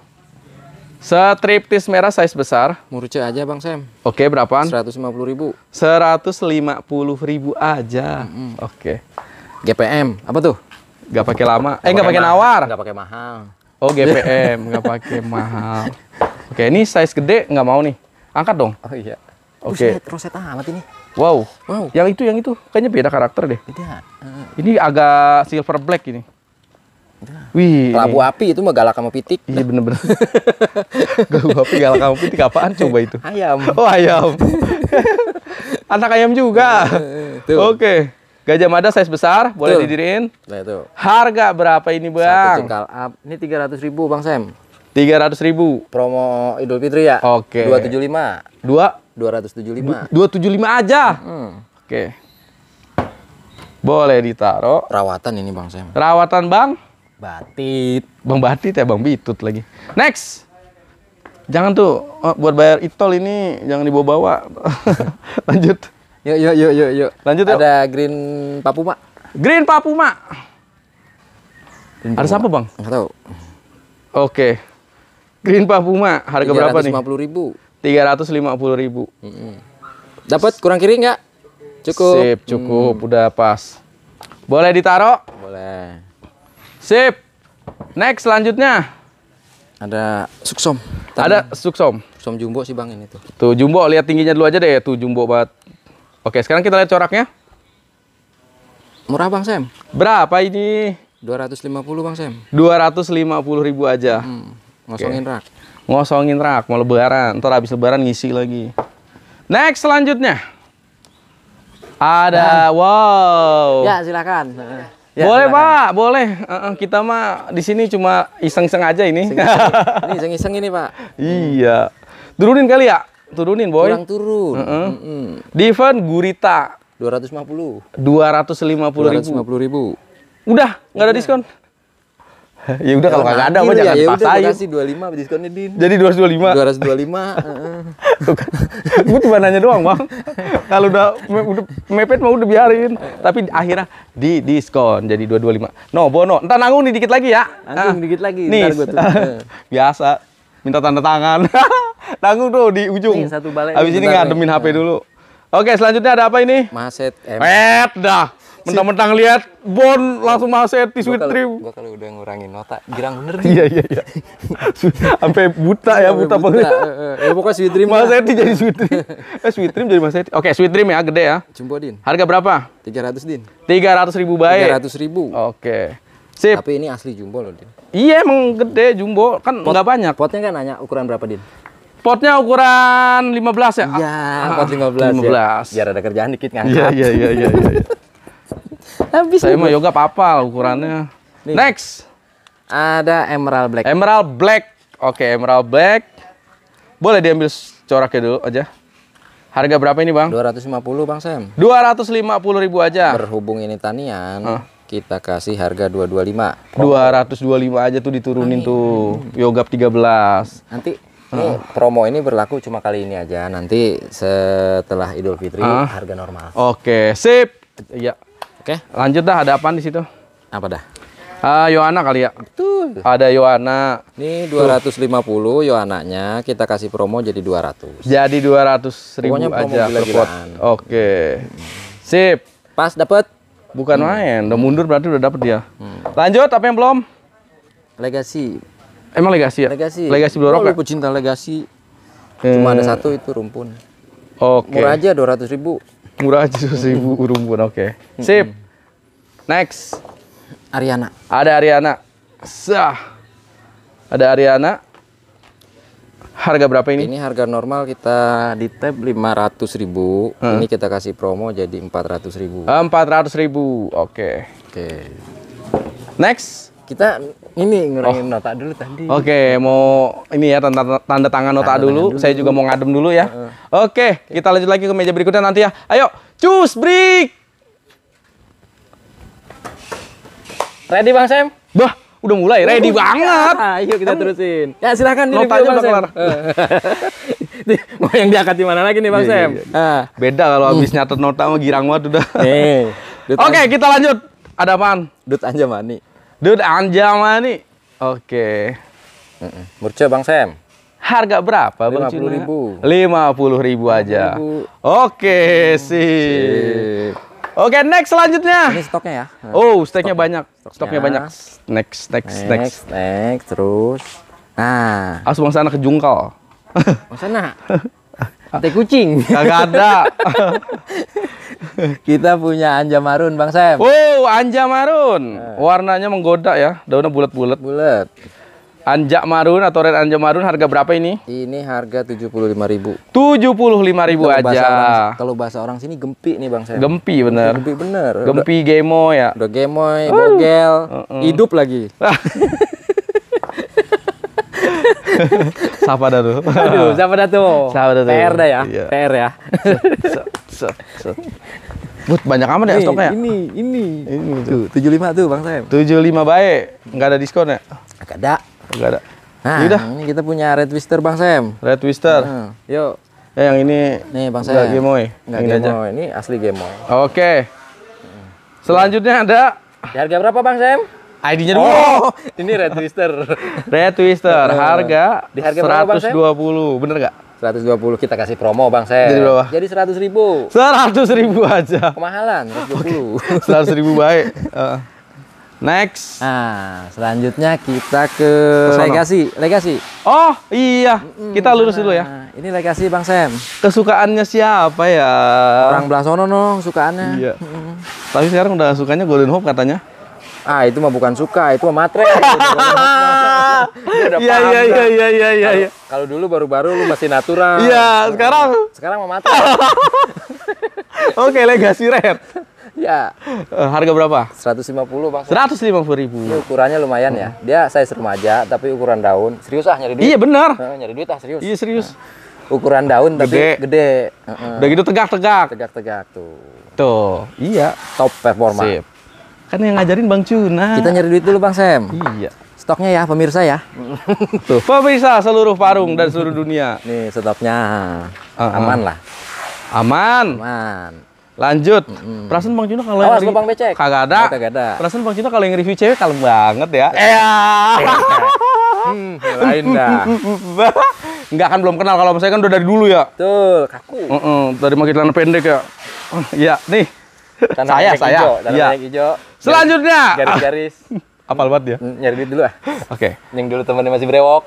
Setriptis merah size besar. Muruce aja Bang Sam. Oke, okay, berapaan? puluh ribu. Seratus lima puluh ribu aja. Mm -hmm. Oke. GPM, apa tuh? Gak pakai lama. Gak eh, gak pakai nawar. Gak pakai mahal. Oh, GPM, gak pakai mahal. Oke, ini size gede nggak mau nih. Angkat dong. Oh iya. Oke. Okay. Roset amat ini. Wow. Wow. Yang itu, yang itu. Kayaknya beda karakter deh. Beda. Uh, ini agak silver black ini. Wih. Labu api itu mah galak sama pitik. Iya bener-bener. Labu api galak sama pitik apaan coba itu? Ayam. Oh ayam. Anak ayam juga. Eh, eh, eh, Oke. Gajah Mada size besar, boleh tuh. Nah, itu. Harga berapa ini bang? Satu ah, tiga up. Ini 300 ribu bang Sam. ratus ribu. Promo Idul Fitri ya? Oke. Okay. lima. Dua? Dua ratus tujuh lima. Dua tujuh lima aja? Hmm. Oke. Okay. Boleh ditaruh. Rawatan ini bang Sam. Rawatan bang? Batit. Bang Batit ya Bang Bitut lagi. Next. Jangan tuh oh, buat bayar itol ini jangan dibawa-bawa. Lanjut. Yuk yuk yuk yuk yuk. Lanjut yuk. Ada Green Papuma. Green Papuma. Green Papuma. Ada siapa Bang? Enggak tahu. Oke. Green Papuma harga berapa nih? Ribu. 350.000. ribu. Mm -hmm. Dapat kurang kiri enggak? Cukup. Sip, cukup. Hmm. Udah pas. Boleh ditaruh? Boleh. Sip. Next selanjutnya ada suksom. Ada suksom. Suksom jumbo sih Bang ini tuh. Tuh jumbo lihat tingginya dulu aja deh, tuh jumbo banget. Oke, sekarang kita lihat coraknya. Murah Bang Sam. Berapa ini? 250 Bang Sam. 250 ribu aja. Hmm, ngosongin Oke. rak. Ngosongin rak mau lebaran, ntar habis lebaran ngisi lagi. Next selanjutnya. Ada, nah. wow. Ya, silakan. Ya, boleh silakan. Pak, boleh. Uh, kita mah di sini cuma iseng-iseng aja ini. Iseng -iseng. ini iseng-iseng ini Pak. Iya. Turunin kali ya, turunin boy. Kurang turun. Uh -uh. Mm -hmm. Dua Gurita. 250. 250 ribu. puluh ribu. Udah, nggak ada diskon ya udah kalau nggak ada mah iya, iya, jangan ya, jadi Ya kasih 25 diskonnya Din. Jadi 225. 225. Bukan. gue cuma nanya doang, Bang. kalau udah, udah mepet mau udah biarin. Tapi akhirnya di diskon jadi 225. No, bono. Entar nanggung nih dikit lagi ya. Nanggung ah. dikit lagi. Nih. gua tuh. Biasa minta tanda tangan. nanggung tuh di ujung. Nih, satu balai. Habis ini ngademin HP dulu. Oke, selanjutnya ada apa ini? Maset M. Pet dah mentang-mentang lihat Bon langsung masuk di sweet trim Gua kalau udah ngurangin nota, girang bener iya, nih. Iya iya iya. Sampai buta ya, iya, buta banget. Eh, eh. Ya pokoknya sweet dream. Mas Eti jadi sweet dream. Eh sweet dream jadi Mas Eti. Oke, sweet dream ya gede ya. Jumbo Din. Harga berapa? 300 Din. 300 ribu baik. 300 ribu. Oke. Sip. Tapi ini asli jumbo loh, Din. Iya, emang gede jumbo. Kan Pot, banyak. Potnya kan nanya ukuran berapa, Din? Potnya ukuran 15 ya? Iya, pot 15, ah, 15 ya. Biar ada kerjaan dikit iya, ngangkat. Iya, iya, iya, iya. iya. Habis Saya mau yoga papal ukurannya. Nih. Next. Ada emerald black. Emerald black. Oke, okay, emerald black. Boleh diambil coraknya dulu aja. Harga berapa ini, Bang? 250, Bang Sam. puluh ribu aja. Berhubung ini tanian, huh? kita kasih harga 225. 225 aja tuh diturunin Amin. tuh. Yoga 13. Nanti ini promo ini berlaku cuma kali ini aja. Nanti setelah Idul Fitri harga normal. Oke, okay, sip. Ya. Oke. Lanjut dah ada apa di situ? Apa dah? Uh, Yohana kali ya. Betul. Ada Yohana. Ini 250 Yohananya kita kasih promo jadi 200. Jadi 200 ribu Pokoknya promo aja gila Oke. Okay. Sip. Pas dapet, Bukan hmm. main, udah mundur berarti udah dapet dia. Hmm. Lanjut apa yang belum? Legasi. Emang legasi ya? Legasi. Legasi Blorok. Oh, ya? cinta legasi. Hmm. Cuma ada eh. satu itu rumpun. Oke. Okay. Murah aja 200 ribu. Murah aja seribu rumpun, oke. Okay. Sip. Next. Ariana. Ada Ariana. Sah. Ada Ariana. Harga berapa ini? Ini harga normal kita di tab 500 ribu. Hmm. Ini kita kasih promo jadi 400 ribu. 400 ribu, oke. Okay. Oke. Okay. Next. Kita ini ngurangin oh. nota dulu tadi. Oke, okay, mau ini ya tanda, tanda tangan nota tanda dulu. dulu. Saya juga mau ngadem dulu ya. Uh. Oke, okay, kita lanjut lagi ke meja berikutnya nanti ya. Ayo, cus break. Ready Bang Sam? Bah, udah mulai. Ready uh, banget. Ayo ah, kita terusin. Ya, silakan di Notanya udah kelar. Eh. Mau yang diangkat di mana lagi nih Bang iya, iya, Sam? Ah. Beda kalau habis nyatet nota sama girang banget udah. Oke, okay, kita lanjut. Ada apaan? Dut Anjamani. Dude, anjama nih. Oke. Okay. Murca Bang Sam. Harga berapa Bang Cina? 50.000. 50 ribu aja. 50 Oke, sih. Oke, okay, next selanjutnya. Ini stoknya ya. Nah. Oh, stoknya Stok. banyak. Stoknya. stoknya banyak. Next, next, next, next. Next, terus. Nah. Asu Bang Sana ke Jungkal. Bang Sana. Sate kucing. Gak ada. Kita punya anja marun Bang Sam. Wow, anja marun. Eh. Warnanya menggoda ya. Daunnya bulat-bulat. Bulat. Anjak marun atau red anjak marun harga berapa ini? Ini harga tujuh puluh lima ribu. ribu kalau aja. Bahasa orang, kalau bahasa orang sini gempi nih Bang Sam. Gempi bener. Gempi, gempi bener. Gempi gemo ya. Udah gemoy, bogel, uh -uh. hidup lagi. Sapa datu? tuh. Aduh, sapa datu? tuh. Sapa PR dah ya. Iya. PR ya. Set, banyak amat ya stoknya. Ya? Ini, ini. Ini tuh. tujuh lima tuh Bang Sam. Tujuh lima baik. Enggak ada diskon ya? Enggak ada. Enggak ada. Nah, Yaudah. ini kita punya Red Twister Bang Sam. Red Twister. Hmm. Yuk. Ya, yang ini nih Bang Sam. game boy Enggak boy Ini asli game boy. Oke. Okay. Selanjutnya ada di harga berapa Bang Sam? ID-nya dulu. Oh, ini Red Twister. Red Twister, harga di harga 120, berapa, bener nggak? 120 kita kasih promo Bang saya. Jadi, berapa? Jadi 100 ribu. 100 ribu aja. Kemahalan 120. Okay. 100 ribu baik. Uh. Next. Nah, selanjutnya kita ke Kesono. legasi, legasi. Oh, iya. Mm, kita lurus nah, dulu ya. Ini legasi Bang Sam. Kesukaannya siapa ya? Orang Blasono sono no, sukaannya. Iya. Mm. Tapi sekarang udah sukanya Golden Hope katanya ah itu mah bukan suka itu mah matre iya, iya, iya iya iya iya iya iya kalau dulu baru-baru lu masih natural iya sekarang sekarang mah matre oke okay, legacy red ya uh, eh, harga berapa 150 pak 150 ribu ini ukurannya lumayan hmm. ya dia size remaja tapi ukuran daun serius ah nyari duit iya benar Uh, nyari duit ah serius iya serius Uh, ukuran daun gede. tapi gede uh -uh. udah gitu tegak-tegak tegak-tegak tuh tuh iya top performa Sip. Kan yang ngajarin Bang Cuna. Kita nyari duit dulu Bang Sam. Iya. Stoknya ya pemirsa ya. Tuh. Pemirsa seluruh Parung dan seluruh dunia. Nih stoknya. Uh ah, -huh. Ah. Aman lah. Aman. Aman. Lanjut. Mm -hmm. Perasaan Bang Cino kalau yang Bang Becek. Kagak ada. kagak ada. Perasaan Bang Cino kalau yang review cewek kalem banget ya. Iya. hmm, lain dah. Enggak kan belum kenal kalau misalnya kan udah dari dulu ya. Betul, kaku. Uh -uh, dari makin lama pendek ya. Uh, nih tanah saya saya. Hijau, tanam ya. hijau. Selanjutnya garis-garis. Apal buat dia. Mm, nyari duit dulu ah. Oke. Okay. Yang dulu temennya masih brewok.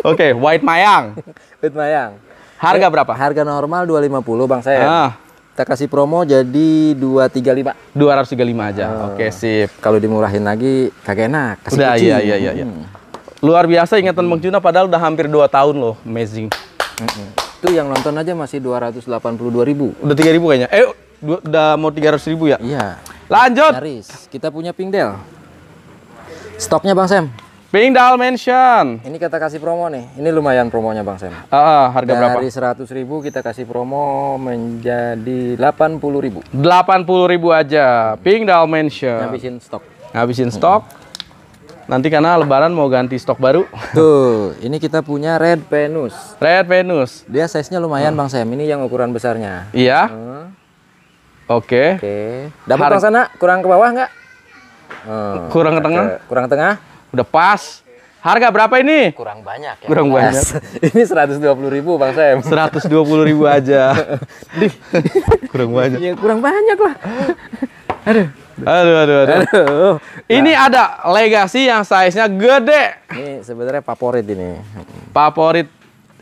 Oke, okay, white mayang. white mayang. Harga Oke, eh, berapa? Harga normal 250 Bang saya. Ah. Kita kasih promo jadi 235. 235 aja. Ah. Oke, okay, sip. Kalau dimurahin lagi kagak enak. Kasih Udah iya iya iya iya. Hmm. Luar biasa ingatan Bang Juna padahal udah hampir 2 tahun loh. Amazing. Mm Itu yang nonton aja masih dua ribu. Udah tiga ribu kayaknya. Eh, Dua, udah mau 300 ribu ya? Iya. Lanjut. Nyaris. Kita punya Pingdel. Stoknya Bang Sam. Pingdal Mansion. Ini kita kasih promo nih. Ini lumayan promonya Bang Sam. Uh, uh, harga Dari berapa? Dari 100 ribu kita kasih promo menjadi 80 ribu. 80 ribu aja. Pingdal Mansion. Ngabisin stok. Ngabisin stok. Hmm. Nanti karena lebaran mau ganti stok baru. Tuh, ini kita punya Red Venus. Red Venus. Dia size-nya lumayan hmm. Bang Sam. Ini yang ukuran besarnya. Iya. Hmm. Oke. Oke. Dapat sana, kurang ke bawah nggak? Hmm, kurang ke tengah. Ke, kurang tengah. Udah pas. Harga berapa ini? Kurang banyak ya. Kurang banyak. banyak. ini 120 ribu Bang Sam. 120 ribu aja. kurang banyak. Ya, kurang banyak lah. Aduh. Aduh, aduh, aduh. aduh. Ini nah. ada legasi yang size-nya gede. Ini sebenarnya favorit ini. Favorit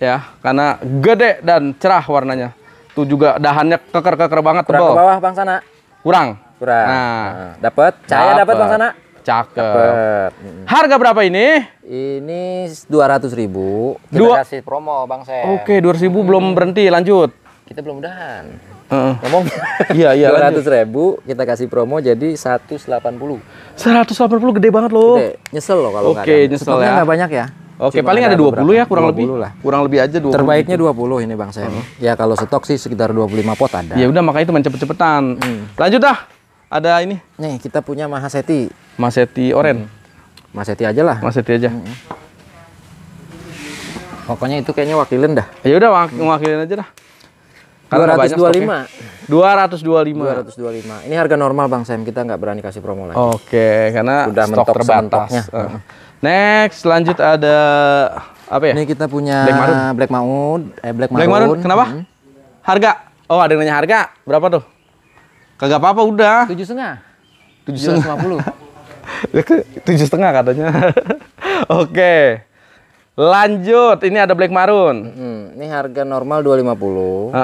ya, karena gede dan cerah warnanya. Tuh juga dahannya keker-keker banget Kurang ke bawah Bang Sana. Kurang. Kurang. Nah, nah dapat. Cahaya dapat Bang Sana. Cakep. Dapet. Harga berapa ini? Ini ratus ribu. Kita Dua... kasih promo Bang saya Oke, okay, ratus ribu hmm. belum berhenti, lanjut. Kita belum udahan. Uh, ngomong iya iya ratus ribu kita kasih promo jadi 180 180 gede banget loh gede. nyesel loh kalau oke nyesel ya nggak banyak ya Oke, paling ada, dua 20 berapa? ya kurang 20 lebih. Lah. Kurang lebih aja 20. Terbaiknya 20 gitu. ini Bang Sam. Hmm. Ya kalau stok sih sekitar 25 pot ada. Ya udah makanya itu main cepet-cepetan. Hmm. Lanjut dah. Ada ini. Nih, kita punya Mahaseti. Mahaseti oren. Hmm. Mahaseti aja lah. Mahaseti aja. Hmm. Pokoknya itu kayaknya wakilin dah. Ya udah wak wakilin aja dah. Kalau 225. 225. 225. Ini harga normal Bang Sam, kita nggak berani kasih promo lagi. Oke, karena sudah stok mentok terbatas. Uh. Next, lanjut ada apa ya? Ini kita punya Black Maroon. Black Maroon. Eh, Black Maroon. Black Maroon. Kenapa? Hmm. Harga. Oh, ada yang nanya harga. Berapa tuh? Kagak apa-apa udah. Tujuh setengah. Tujuh setengah. puluh. Tujuh setengah katanya. Oke. Okay. Lanjut, ini ada Black Maroon. Hmm, ini harga normal dua lima puluh.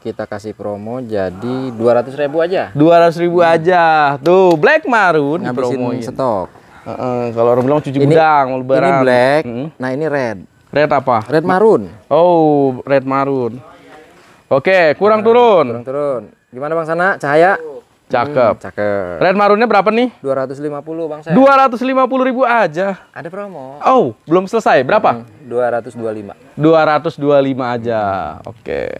Kita kasih promo jadi dua ratus ribu aja. Dua ratus ribu hmm. aja. Tuh, Black Maroon Ngabisin promo stok. Uh, kalau orang bilang cuci ini, gudang mau lebaran. Ini black. Hmm. Nah, ini red. Red apa? Red marun. Oh, red marun. Oke, kurang nah, turun. Kurang turun. Gimana Bang Sana? Cahaya? Cakep. Hmm, cakep. Red marunnya berapa nih? 250, Bang Saya. 250 ribu aja. Ada promo. Oh, belum selesai. Berapa? Hmm, 225. 225 aja. Hmm. Oke.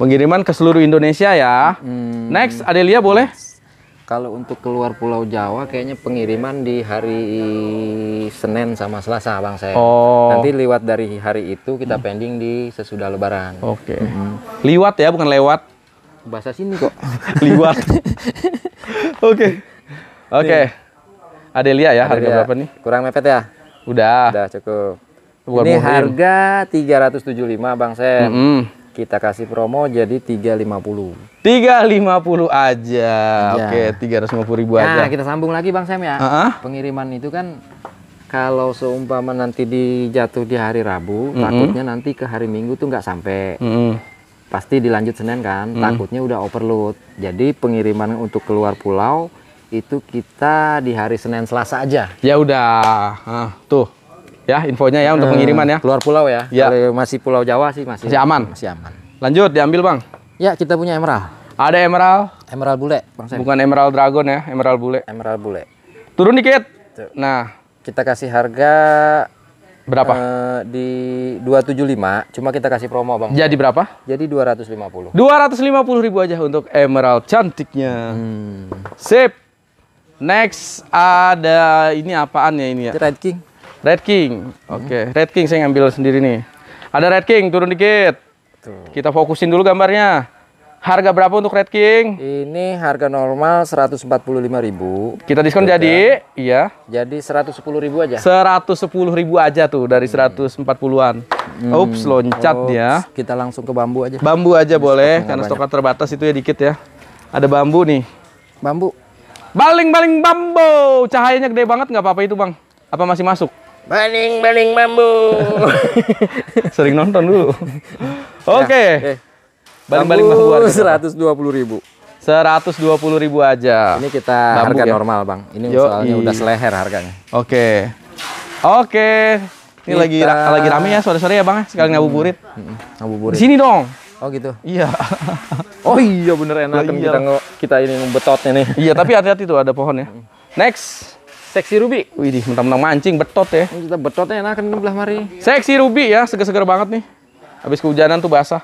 Pengiriman ke seluruh Indonesia ya. Hmm. Next, Adelia boleh? kalau untuk keluar Pulau Jawa kayaknya pengiriman di hari Senin sama Selasa Bang saya. Oh. Nanti lewat dari hari itu kita pending di sesudah lebaran. Oke. Okay. Hmm. Lewat ya bukan lewat. Bahasa sini kok. Lewat. Oke. Oke. Okay. okay. Adelia ya Adelia. harga berapa nih? Kurang mepet ya? Udah. Udah cukup. Bukan Ini muhrim. harga 375 Bang saya. Mm -hmm kita kasih promo jadi 350. 350 aja. Ya. Oke, 350 ribu nah, aja. Nah, kita sambung lagi Bang Sam ya. Uh -huh. Pengiriman itu kan kalau seumpama nanti dijatuh di hari Rabu, mm -hmm. takutnya nanti ke hari Minggu tuh nggak sampai. Mm -hmm. Pasti dilanjut Senin kan, mm -hmm. takutnya udah overload. Jadi pengiriman untuk keluar pulau itu kita di hari Senin Selasa aja. Ya udah. Nah, tuh ya infonya ya untuk eh, pengiriman ya. Keluar pulau ya. ya. masih pulau Jawa sih masih. Masih aman. Masih aman. Lanjut diambil bang. Ya kita punya emerald. Ada emerald. Emerald bule. Bang Sam. Bukan emerald dragon ya, emerald bule. Emerald bule. Turun dikit. Tuh. Nah. Kita kasih harga berapa? Uh, di 275, cuma kita kasih promo, Bang. Jadi berapa? Jadi 250. 250 ribu aja untuk emerald cantiknya. Hmm. Sip. Next ada ini apaan ya ini ya? Red King. Red King. Hmm. Oke, okay. Red King saya ngambil sendiri nih. Ada Red King, turun dikit. Tuh. Kita fokusin dulu gambarnya. Harga berapa untuk Red King? Ini harga normal 145.000. Kita diskon Betul, gitu jadi kan? iya. Jadi 110.000 aja. 110.000 aja tuh dari hmm. 140-an. Hmm. Ups, loncat Oops. dia. Kita langsung ke bambu aja. Bambu aja Ini boleh karena stoknya terbatas itu ya dikit ya. Ada bambu nih. Bambu. Baling-baling bambu. Cahayanya gede banget nggak apa-apa itu, Bang. Apa masih masuk? Baling baling bambu. Sering nonton dulu. Oke. Ya, okay. Nah, eh. Baling baling bambu dua puluh ribu. puluh ribu aja. Ini kita bambu harga ya? normal, Bang. Ini Yo, soalnya udah seleher harganya. Oke. Okay. Oke. Okay. Ini kita... lagi ra lagi rame ya sore-sore ya, Bang. Ya. Sekali hmm. ngabuburit. Hmm. Ngabuburit. Sini dong. Oh gitu. Iya. oh iya bener enak oh, iya. kita ini betotnya nih. Iya, tapi hati-hati tuh ada pohon ya. Mm. Next. Seksi Ruby. Widih, mentang-mentang mancing betot ya. Kita betotnya kan belah mari. Seksi Ruby ya, seger-seger banget nih. Habis kehujanan tuh basah.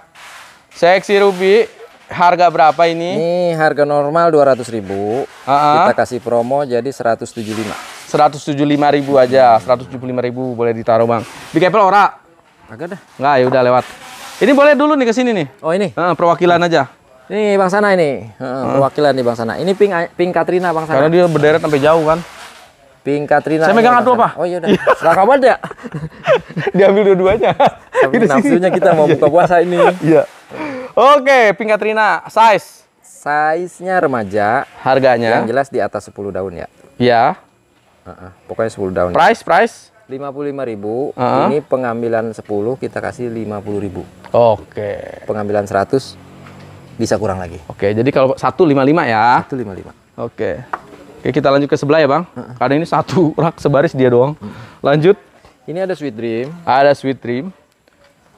Seksi Ruby, harga berapa ini? Ini harga normal ratus ribu. Uh -huh. Kita kasih promo jadi 175. lima ribu aja, lima ribu boleh ditaruh bang. Big Apple ora? Agak deh. Enggak, ya udah lewat. Ini boleh dulu nih ke sini nih. Oh ini? Uh, perwakilan aja. Ini Bang Sana ini, uh, perwakilan nih Bang Sana. Ini pink pink Katrina Bang Sana. Karena dia berderet sampai jauh kan. Pink Katrina. Saya megang adu iya, apa? Oh iya udah. banget ya. Diambil dua-duanya. Tapi nafsunya kita mau iya, buka iya. puasa ini. Iya. Oke, Pink Katrina size. Size-nya remaja. Harganya? Yang jelas di atas 10 daun ya. Iya. Uh -uh, pokoknya 10 daun. Price, price? Lima puluh Uh -huh. Ini pengambilan 10 kita kasih puluh ribu. Oke. Pengambilan 100 bisa kurang lagi. Oke, jadi kalau 155 ya. 155. Oke. Oke, kita lanjut ke sebelah ya, Bang. Karena ini satu rak sebaris dia doang. Lanjut. Ini ada Sweet Dream. Ada Sweet Dream.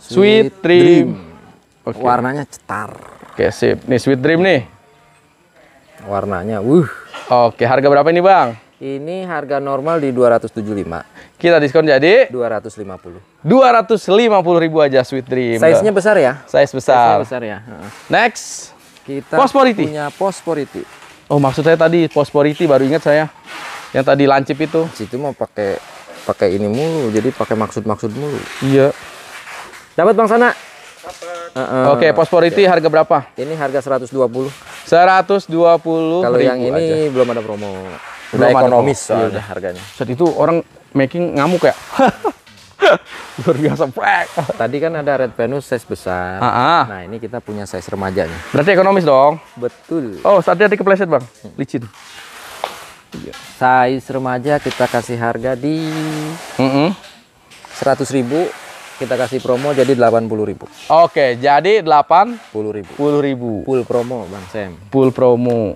Sweet, sweet Dream. dream. Okay. Warnanya cetar. Oke, sip. Nih Sweet Dream nih. Warnanya, wuh. Oke, harga berapa ini, Bang? Ini harga normal di 275. Kita diskon jadi 250. 250 ribu aja Sweet Dream. Size-nya besar ya? Size besar. Size besar ya. Next. Kita Pospority. punya posporiti. Oh maksud saya tadi posporiti baru ingat saya yang tadi lancip itu. Situ mau pakai pakai ini mulu jadi pakai maksud-maksud mulu. Iya. Dapat Bang Sana? Uh, Oke, okay, posporiti okay. harga berapa? Ini harga 120. 120. Kalau yang ini aja. belum ada promo. Udah belum ekonomis ada promo. Iya, soalnya iya, harganya. Saat itu orang making ngamuk ya. Luar biasa, Pak. Tadi kan ada Red Venus size besar. Uh -huh. Nah, ini kita punya size remaja nih. Berarti ekonomis dong? Betul. Oh, saatnya ada kepleset, Bang. Hmm. Licin. Iya. Size remaja kita kasih harga di seratus -hmm. 100 ribu kita kasih promo jadi 80 ribu. Oke, jadi 80 ribu. 10 ribu. Full promo, Bang Sam. Full promo.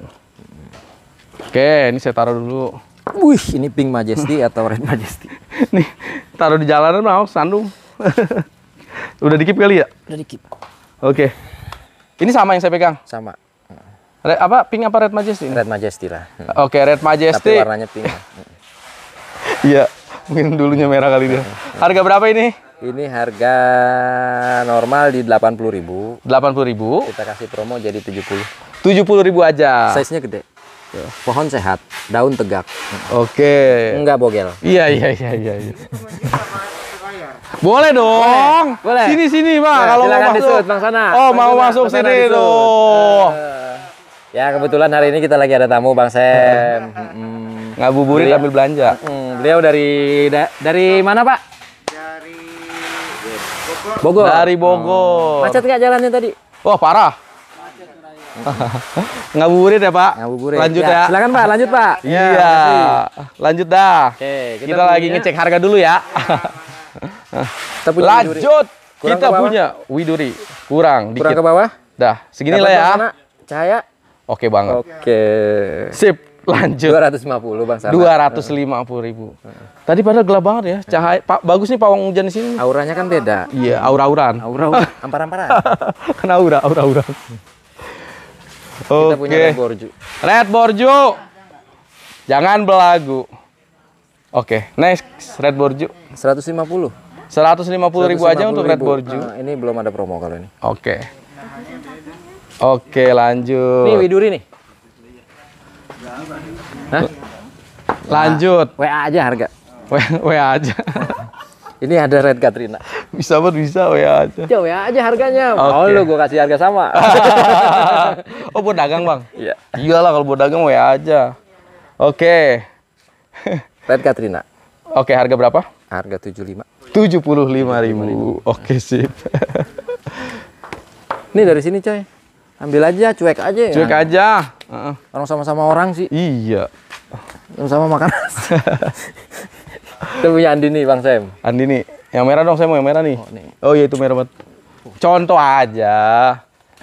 Oke, ini saya taruh dulu. Wih, ini pink majesty atau red majesty? Nih, taruh di jalanan mau sandung. Udah dikip kali ya? Udah dikip. Oke. Okay. Ini sama yang saya pegang? Sama. Red, apa pink apa red majesty? Red majesty lah. Hmm. Oke, okay, red majesty. Tapi warnanya pink. Iya, mungkin dulunya merah kali dia. Harga berapa ini? Ini harga normal di 80.000. 80.000. Kita kasih promo jadi 70. 70.000 aja. Size-nya gede. Gitu. Pohon sehat, daun tegak. Oke. Okay. Enggak bogel. Iya iya iya iya. iya. Boleh dong. Boleh. Boleh. Sini sini, Pak. Kalau mau masuk Bang sana. Oh, mau sana, masuk sini tuh. Ya, kebetulan hari ini kita lagi ada tamu Bang Sem. Nggak buburin ambil belanja. Mm. Beliau dari da, dari mana, Pak? Dari Bogor. Dari Bogor. Hmm. Macet nggak jalannya tadi? Wah, parah. Ngabuburit ya Pak. Ngabuburit. Lanjut ya. ya. Silakan Pak, lanjut Pak. Iya. Ya. Lanjut dah. Oke, kita, kita lagi ngecek harga dulu ya. kita punya lanjut. Kurang kita punya Widuri. Kurang, Kurang dikit. ke bawah? Dah, segini lah ya. cahaya. Oke banget. Oke. Sip, lanjut. 250 Bang lima 250 ribu. Tadi padahal gelap banget ya. Cahaya Pak bagus nih pawang hujan di sini. Auranya kan beda. Iya, aura-auran. Aura-auran. Ampar-amparan. Kena aura, aura-auran. Oke. Kita punya Red Borju. Red Borju. Jangan belagu. Oke, next Red Borju. 150. 150, 150 ribu aja untuk Red Borju. Nah, ini belum ada promo kalau ini. Oke. Oke, lanjut. Ini Widuri nih. Hah? Lanjut. WA aja harga. WA aja. Ini ada Red Katrina. Bisa buat bisa ya aja. Ya ya aja harganya. Okay. Mau oh, lu gua kasih harga sama. oh buat dagang, Bang. Iya. Iyalah kalau buat dagang ya aja. Oke. Okay. Red Katrina. Oke, okay, harga berapa? Harga tujuh Tujuh puluh lima. Lima ribu. Oke, okay, sip. Ini dari sini, coy. Ambil aja, cuek aja. Ya. Cuek aja. Uh -uh. Orang sama-sama orang sih. Iya. Sama-sama makan. Itu punya Andi nih Bang Sam. Andi Yang merah dong, saya mau yang merah nih. Oh, nih. oh iya itu merah banget. Contoh aja.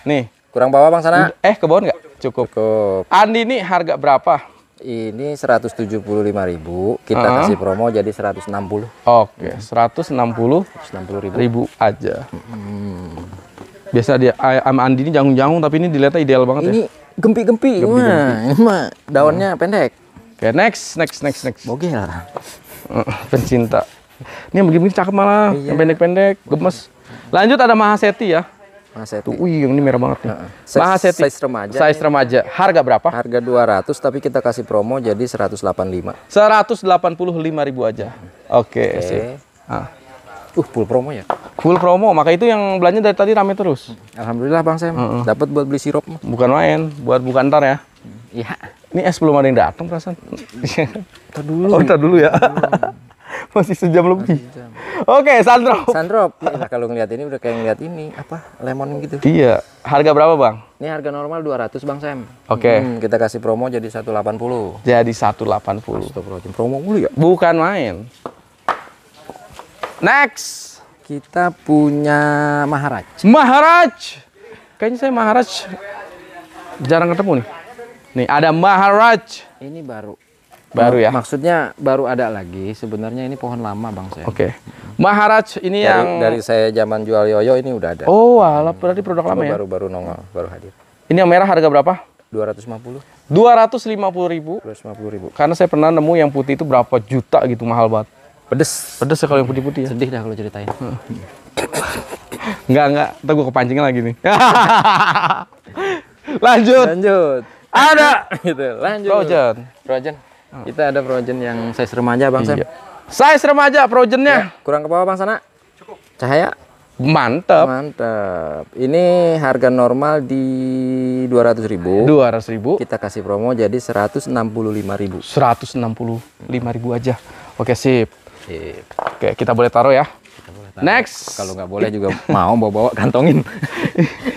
Nih. Kurang bawah Bang sana. Eh, kebun nggak? Cukup. Cukup. Andi nih harga berapa? Ini 175.000, kita uh -huh. kasih promo jadi 160. Oke, okay, hmm. enam 160 ribu. aja. Hmm. Biasa dia eh, sama Andi ini jangung janggung tapi ini dilihatnya ideal banget ini ya. Ini gempi-gempi. Gempi -gempi. Daunnya hmm. pendek. Oke, okay, next, next, next, next. Bogel. pencinta. Ini yang begini cakep malah, iya. yang pendek-pendek, gemes. Lanjut ada Mahaseti ya. Mahaseti. Tuh, wih, yang ini merah banget nih. Uh, Mahaseti. Size remaja. Size remaja. Harga berapa? Harga 200 tapi kita kasih promo jadi 185. 185 ribu aja. Oke, okay, okay. Ah. Uh, full promo ya? Full promo, maka itu yang belanja dari tadi rame terus. Alhamdulillah Bang Sam, uh -uh. dapat buat beli sirup. Bukan main, buat bukan ntar ya. Iya. Ini es belum ada yang datang perasaan. Kita dulu. Oh, kita dulu ya. Masih sejam lebih. Oke, okay, Sandro. Sandro, ya, kalau ngelihat ini udah kayak ngelihat ini apa? Lemon gitu. Iya. Harga berapa, Bang? Ini harga normal 200, Bang Sam. Oke. Okay. Hmm, kita kasih promo jadi 180. Jadi 180. Astagfirullahaladzim. Promo mulu ya? Bukan main. Next. Kita punya Maharaj. Maharaj. Kayaknya saya Maharaj jarang ketemu nih. Nih ada Maharaj. Ini baru. Baru ya? Maksudnya baru ada lagi. Sebenarnya ini pohon lama bang saya. Oke. Okay. Maharaj ini dari, yang dari saya zaman jual yoyo ini udah ada. Oh, ala berarti produk lama ya? baru, ya? Baru-baru nongol, baru hadir. Ini yang merah harga berapa? Dua ratus lima puluh ribu. Dua ratus lima puluh ribu. Karena saya pernah nemu yang putih itu berapa juta gitu mahal banget. Pedes. Pedes ya kalau yang putih-putih ya. Sedih dah kalau ceritain. enggak, enggak. tahu gue kepancing lagi nih. Lanjut. Lanjut ada gitu lanjut Projen Projen kita ada Projen yang size remaja bang iya. Sam size remaja Projennya ya, kurang ke bawah bang sana cukup cahaya mantap mantap ini harga normal di dua ratus ribu Dua ratus ribu kita kasih promo jadi seratus enam puluh lima ribu Seratus enam puluh lima ribu aja oke sip, sip. oke kita boleh taruh ya Taruh. Next. Kalau nggak boleh juga mau bawa-bawa kantongin.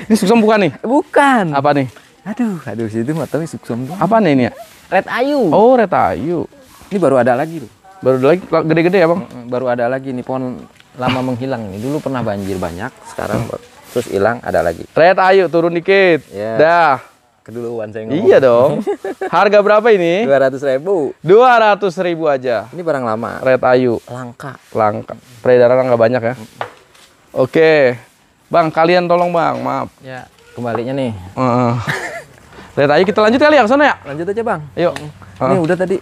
ini susah bukan nih? Bukan. Apa nih? Aduh, aduh situ mah tapi suksom tuh. Apa nih ini ya? Red Ayu. Oh, Red Ayu. Ini baru ada lagi loh. Baru ada lagi gede-gede ya, Bang? Baru ada lagi nih pohon lama menghilang ini. Dulu pernah banjir banyak, sekarang mm. terus hilang ada lagi. Red Ayu turun dikit. Yes. Dah. Keduluan saya ngomong. Iya dong. Harga berapa ini? 200 ribu. 200 ribu aja. Ini barang lama. Red Ayu. Langka. Langka. Peredaran nggak banyak ya. Oke. Okay. Bang, kalian tolong bang, maaf. Ya. Kebaliknya nih. Uh, lihat aja kita lanjut kali ya ke sana ya. Lanjut aja bang. Ayo. Uh. Ini udah tadi.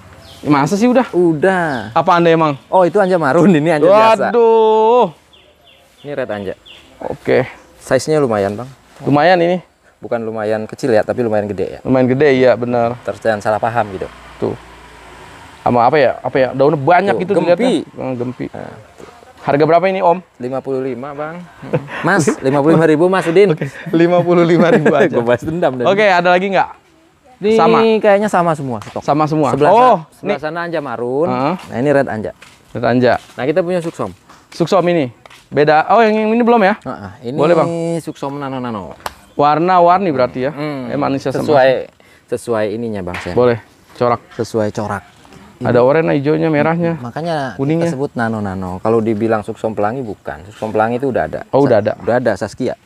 Masa sih udah? Udah. Apa anda emang? Oh itu anja marun ini anja biasa. Waduh. Ini red anja. Oke. Okay. Size-nya lumayan bang. Lumayan ini. Bukan lumayan kecil ya, tapi lumayan gede ya. Lumayan gede ya, benar. Terus salah paham gitu. Tuh. Sama apa ya? Apa ya? Daunnya banyak Tuh, gitu gempi. Gempi. Nah. Harga berapa ini Om? 55 Bang. Mas, 55 ribu Mas Udin. puluh 55 ribu aja. Gue bahas dendam. Oke, okay, ada lagi nggak? Ini sama. kayaknya sama semua stok. Sama semua. Sebelah oh, sana, sebelah sana Anja Marun. Uh -huh. Nah, ini Red Anja. Red Anja. Nah, kita punya Suksom. Suksom ini. Beda. Oh, yang, ini belum ya? Uh -huh. ini Boleh, Bang. Ini Suksom Nano Nano. Warna-warni berarti ya. Hmm. Eh, sesuai sama. sesuai ininya, Bang. Saya. Boleh. Corak. Sesuai corak. Ini. Ada warna hijaunya, merahnya. Makanya kuningnya. kita sebut nano-nano. Kalau dibilang suksom pelangi bukan. Suksom pelangi itu udah ada. Oh, udah ada. Udah ada Saskia.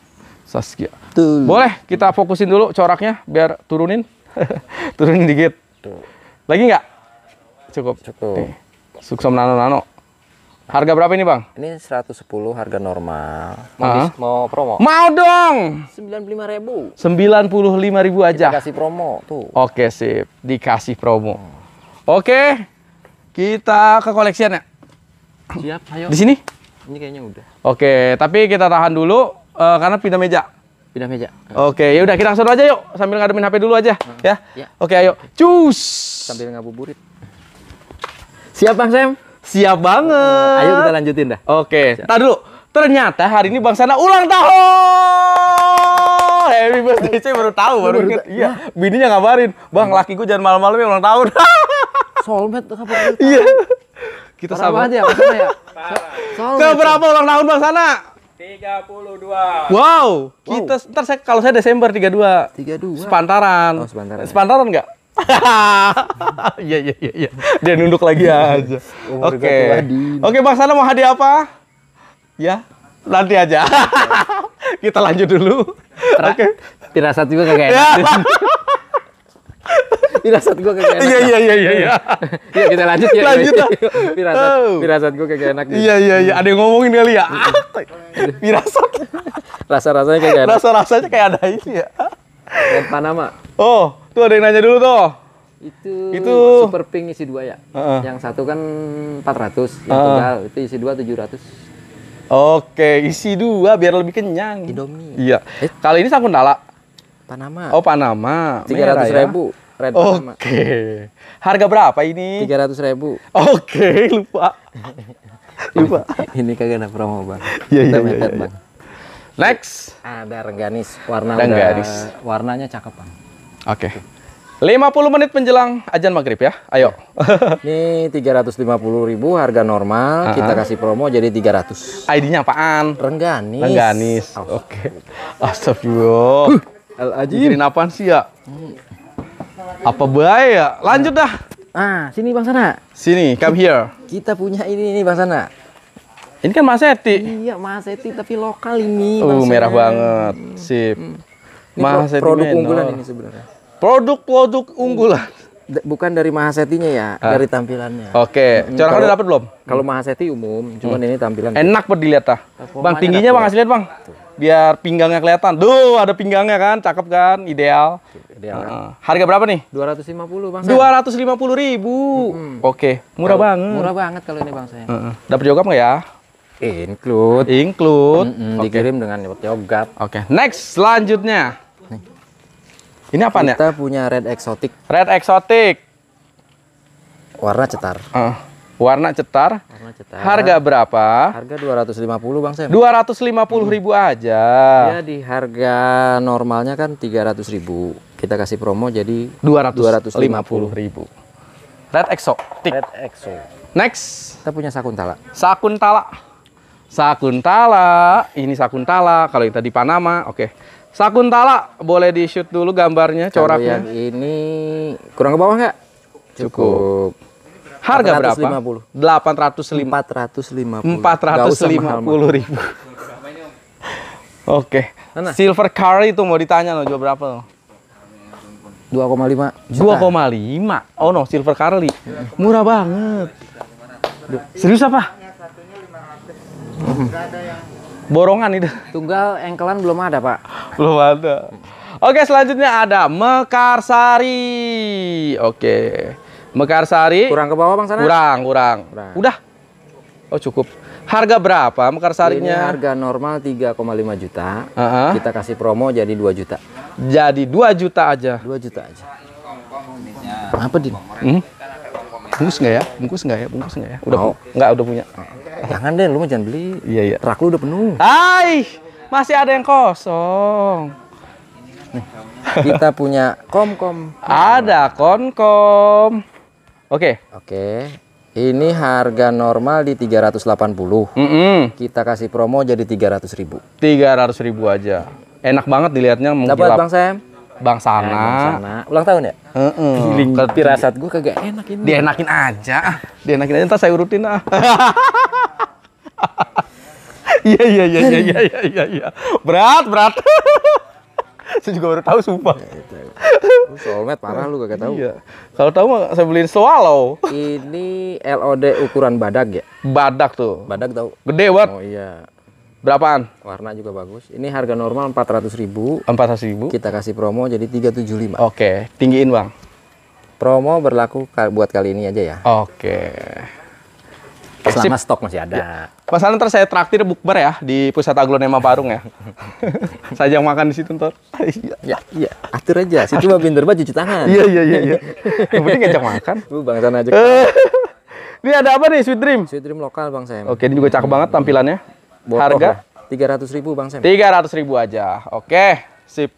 Saskia. Tuh. Boleh kita fokusin dulu coraknya biar turunin. turunin dikit. Tuh. Lagi nggak? Cukup. Cukup. Nih. Suksom nano-nano. Harga berapa ini, Bang? Ini 110 harga normal. Mau, uh -huh. mau promo? Mau dong. 95.000. 95.000 aja. Dikasih promo tuh. Oke, sip. Dikasih promo. Hmm. Oke. Kita ke koleksian ya. Siap, ayo. Di sini? Ini kayaknya udah. Oke, tapi kita tahan dulu uh, karena pindah meja. Pindah meja. Oke, ya udah kita langsung aja yuk sambil ngademin HP dulu aja hmm. ya. ya. Oke, ayo. Cus. Sambil ngabuburit. Siap Bang Sam? Siap banget. ayo kita lanjutin dah. Oke, tar dulu. Ternyata hari ini Bang Sana ulang tahun. Happy birthday, saya baru tahu, baru, baru Iya, nah. bininya ngabarin, "Bang, hmm. laki gue jangan malam-malam ya ulang tahun." soulmate apa gitu? Iya. Kita sama. aja, ya. ya? Soulmate. Ke berapa ulang tahun Bang Sana? 32. Wow, kita wow. ntar saya kalau saya Desember 32. 32. Sepantaran. Oh, sepantaran. Ya. Sepantaran enggak? Iya iya iya iya. Dia nunduk lagi iya. aja. Oke. Oke, Bang Sana mau hadiah apa? Ya, nanti aja. kita lanjut dulu. Oke. Okay. Pirasat juga kagak ya. pirasat gue kagak enak. Iya, iya iya iya iya. ya, kita lanjut ya. Lanjut lah. pirasat pirasat oh. gue kagak enak. Iya iya iya. Ada yang ngomongin kali ya. pirasat Rasa rasanya kayak enak. Rasa rasanya kayak ada ini ya. Dan Panama. Oh, tuh ada yang nanya dulu tuh. Itu, itu super pink isi dua ya. Uh -uh. Yang satu kan 400, yang uh -uh. tunggal itu isi dua 700. Oke, isi dua biar lebih kenyang. Indomie. Iya. Eh? Kali ini sakundala. Panama. Oh, Panama. Tiga ratus ribu. Ya? Red Oke. Harga berapa ini? Tiga ratus ribu. Oke, lupa. lupa. ini, kagak ada promo bang. Iya iya iya. iya. Next. Ada rengganis warna rengganis. Udah, warnanya cakep bang. Oke. Okay. 50 menit menjelang ajan maghrib ya. Ayo. Ini 350 ribu harga normal, uh ah, -huh. kita ah. kasih promo jadi 300. ID-nya apaan? Rengganis. Rengganis. Oke. Okay. Astagfirullah. Al ini Mikirin apaan sih ya? Apa bahaya? ya? Lanjut dah. Ah, sini Bang Sana. Sini, come here. Kita punya ini nih Bang Sana. Ini kan Mas Eti. Iya, Mas Eti tapi lokal ini. Oh, uh, merah banget. Sip. Hmm. Ini Mas pro produk menor. unggulan ini sebenarnya. Produk-produk unggulan. D bukan dari Mahasetinya ya, ah. dari tampilannya. Oke, okay. Hmm, cara kalau dapat belum? Kalau Mahaseti umum, cuman hmm. ini tampilan. Enak buat dilihat ah. Bang tingginya Bang, kasih Bang biar pinggangnya kelihatan. Duh, ada pinggangnya kan, cakep kan, ideal. Ideal. Uh, harga berapa nih? dua ratus lima 250, Bang. lima puluh ribu. Hmm. Oke, okay. murah kalo, banget. Murah banget kalau ini, Bang saya. Uh, uh. Dapat jogap nggak ya? Include. Include. Mm -mm, okay. Dikirim dengan jogap. Oke, okay. next selanjutnya. Nih. Ini apa nih? Ya? Kita punya red exotic. Red exotic. Warna cetar. Uh. Warna cetar. Warna cetar. Harga berapa? Harga puluh Bang saya dua ratus lima puluh ribu aja. Ya di harga normalnya kan tiga ratus ribu. Kita kasih promo jadi lima 250 ribu. Red Tick. Red Exo. Next, kita punya Sakun Sakun Sakuntala. Sakun Sakuntala, ini Sakun Sakuntala. Kalau kita di Panama, oke. Okay. Sakuntala, boleh di shoot dulu gambarnya, coraknya. yang ini kurang ke bawah nggak? Cukup. Cukup. Harga 850. berapa? 850. 450. 450 ribu. Oke. Okay. Silver Car itu mau ditanya loh, jual berapa loh? 2,5 2,5? Oh no, Silver Carly. Murah banget. Serius apa? Borongan itu. Tunggal engkelan belum ada, Pak. Belum ada. Oke, selanjutnya ada Mekarsari. Oke. Mekarsari. Kurang ke bawah Bang sana? Kurang, kurang. kurang. Udah. Oh, cukup. Harga berapa Mekarsarinya? Ini harga normal 3,5 juta. Uh -huh. Kita kasih promo jadi 2 juta. Jadi 2 juta aja. 2 juta aja. Apa, Din? Hmm? Bungkus nggak ya? Bungkus nggak ya? Bungkus nggak ya? Udah oh. nggak udah punya. Jangan deh, lu mau jangan beli. Iya, iya. Rak lu udah penuh. Hai, masih ada yang kosong. Nih, kita punya komkom. -kom. Ada komkom. -kom. Oke. Okay. Oke. Okay. Ini harga normal di 380. Mm -hmm. Kita kasih promo jadi 300 ribu. 300 ribu aja. Enak banget dilihatnya. Dapat Bang Sam? Bang Sana. Ya, bang Sana. Ulang tahun ya? Heeh. Uh -uh. pirasat gue kagak enak ini. Dienakin aja. Ah. Dienakin aja entar saya urutin ah. Iya, iya iya iya iya iya iya. Berat berat. saya juga baru tahu sumpah. Ya, itu. Iya, iya. Soulmate parah lu gak tahu. Iya. Kalau tahu mah saya beliin swallow. Ini LOD ukuran badak ya? Badak tuh. Badak tau? Gede banget. Oh iya. Berapaan? Warna juga bagus. Ini harga normal empat ratus ribu. Empat ratus ribu. Kita kasih promo jadi tiga tujuh lima. Oke, tinggiin bang. Promo berlaku buat kali ini aja ya. Oke. Selama Sip. stok masih ada. Ya. Mas Alan, saya traktir bukber ya di pusat aglonema Parung ya. saya makan di situ ntar. Iya, iya. iya. Atur aja. Situ mah pinter banget cuci tangan. Iya, iya, iya. iya. Yang penting ngajak makan. Lu uh, bang sana aja. Eh, ini ada apa nih, Sweet Dream? Sweet Dream lokal, Bang Sam. Oke, ini juga cakep banget tampilannya. Harga? Ya. Tiga ratus ribu, Bang Sam. Tiga ratus ribu aja. Oke, sip.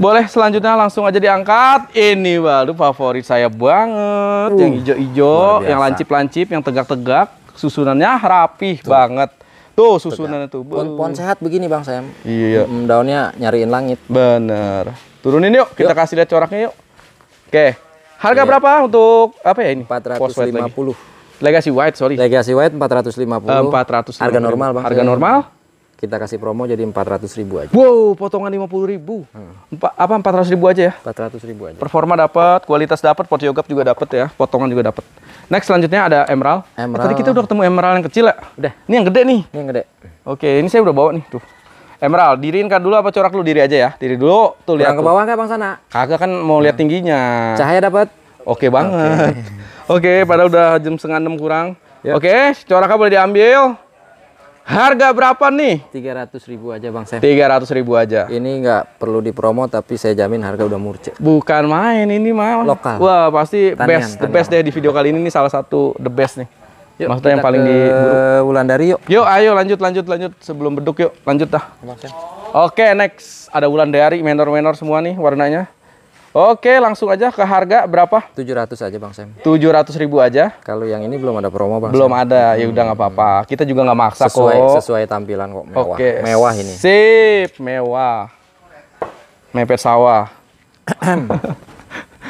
Boleh selanjutnya langsung aja diangkat. Ini waduh favorit saya banget. Uh, yang hijau-hijau, yang lancip-lancip, yang tegak-tegak. Susunannya rapih banget. Tuh susunan tuh. Pohon, pohon sehat begini Bang Sam. Iya. iya. Daunnya nyariin langit. Bener. Turunin yuk, kita yuk. kasih lihat coraknya yuk. Oke. Harga iya. berapa untuk apa ya ini? 450. Legacy White, sorry. Legacy White 450. 450. Harga normal, Bang. Harga normal? kita kasih promo jadi 400 ribu aja. Wow, potongan 50 ribu. Hmm. Empa, apa 400 ribu aja ya? 400 ribu aja. Performa dapat, kualitas dapat, pot yogurt juga dapat ya, potongan juga dapat. Next selanjutnya ada emerald. emerald. Eh, tadi kita udah ketemu emerald yang kecil ya? Udah. Ini yang gede nih. Ini yang gede. Oke, ini saya udah bawa nih tuh. Emerald, diriin kan dulu apa corak lu diri aja ya? Diri dulu, tuh lihat. ke bawah nggak bang sana? Kagak kan mau lihat hmm. tingginya. Cahaya dapat. Oke okay banget. Oke, okay. okay, padahal udah jam setengah enam kurang. Yep. Ya. Oke, okay, coraknya boleh diambil. Harga berapa nih? Tiga ratus ribu aja Bang Tiga ratus ribu aja. Ini nggak perlu dipromo tapi saya jamin harga udah murce. Bukan main ini mah. Lokal. Wah, pasti tanian, best, tanian. the best deh ya di video kali ini nih salah satu the best nih. Yuk, Maksudnya yang paling di bulan yuk. Yuk, ayo lanjut lanjut lanjut sebelum beduk yuk. Lanjut dah. Oke okay, Oke, next ada bulan dari. menor-menor semua nih warnanya. Oke, langsung aja ke harga berapa? 700 aja Bang Sam. 700 ribu aja. Kalau yang ini belum ada promo Bang. Belum Sam. ada, ya udah nggak apa-apa. Kita juga nggak maksa sesuai, kok. Sesuai tampilan kok mewah. Oke. Mewah ini. Sip, mewah. Mepet sawah.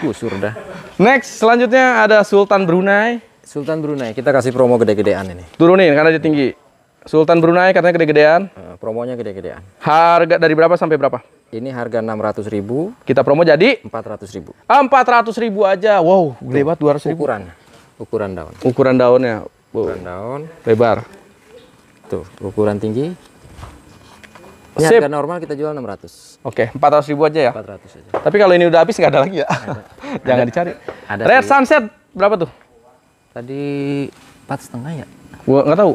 Kusur dah. Next, selanjutnya ada Sultan Brunei. Sultan Brunei, kita kasih promo gede-gedean ini. Turunin karena dia tinggi. Sultan Brunei katanya gede-gedean. Uh, promonya gede-gedean. Harga dari berapa sampai berapa? Ini harga 600 ribu. Kita promo jadi? 400 ribu. Empat 400 ribu aja. Wow, gede banget 200 ribu. Ukuran. Ukuran daun. Ukuran daunnya. Wow. Ukuran daun. Lebar. Tuh, ukuran tinggi. Ini Sip. harga normal kita jual 600. Oke, okay, 400 ribu aja ya? 400 aja. Tapi kalau ini udah habis nggak ada lagi ya? Ada. Jangan ada. dicari. Ada Red sih. Sunset berapa tuh? Tadi empat setengah ya? Gua nggak tahu.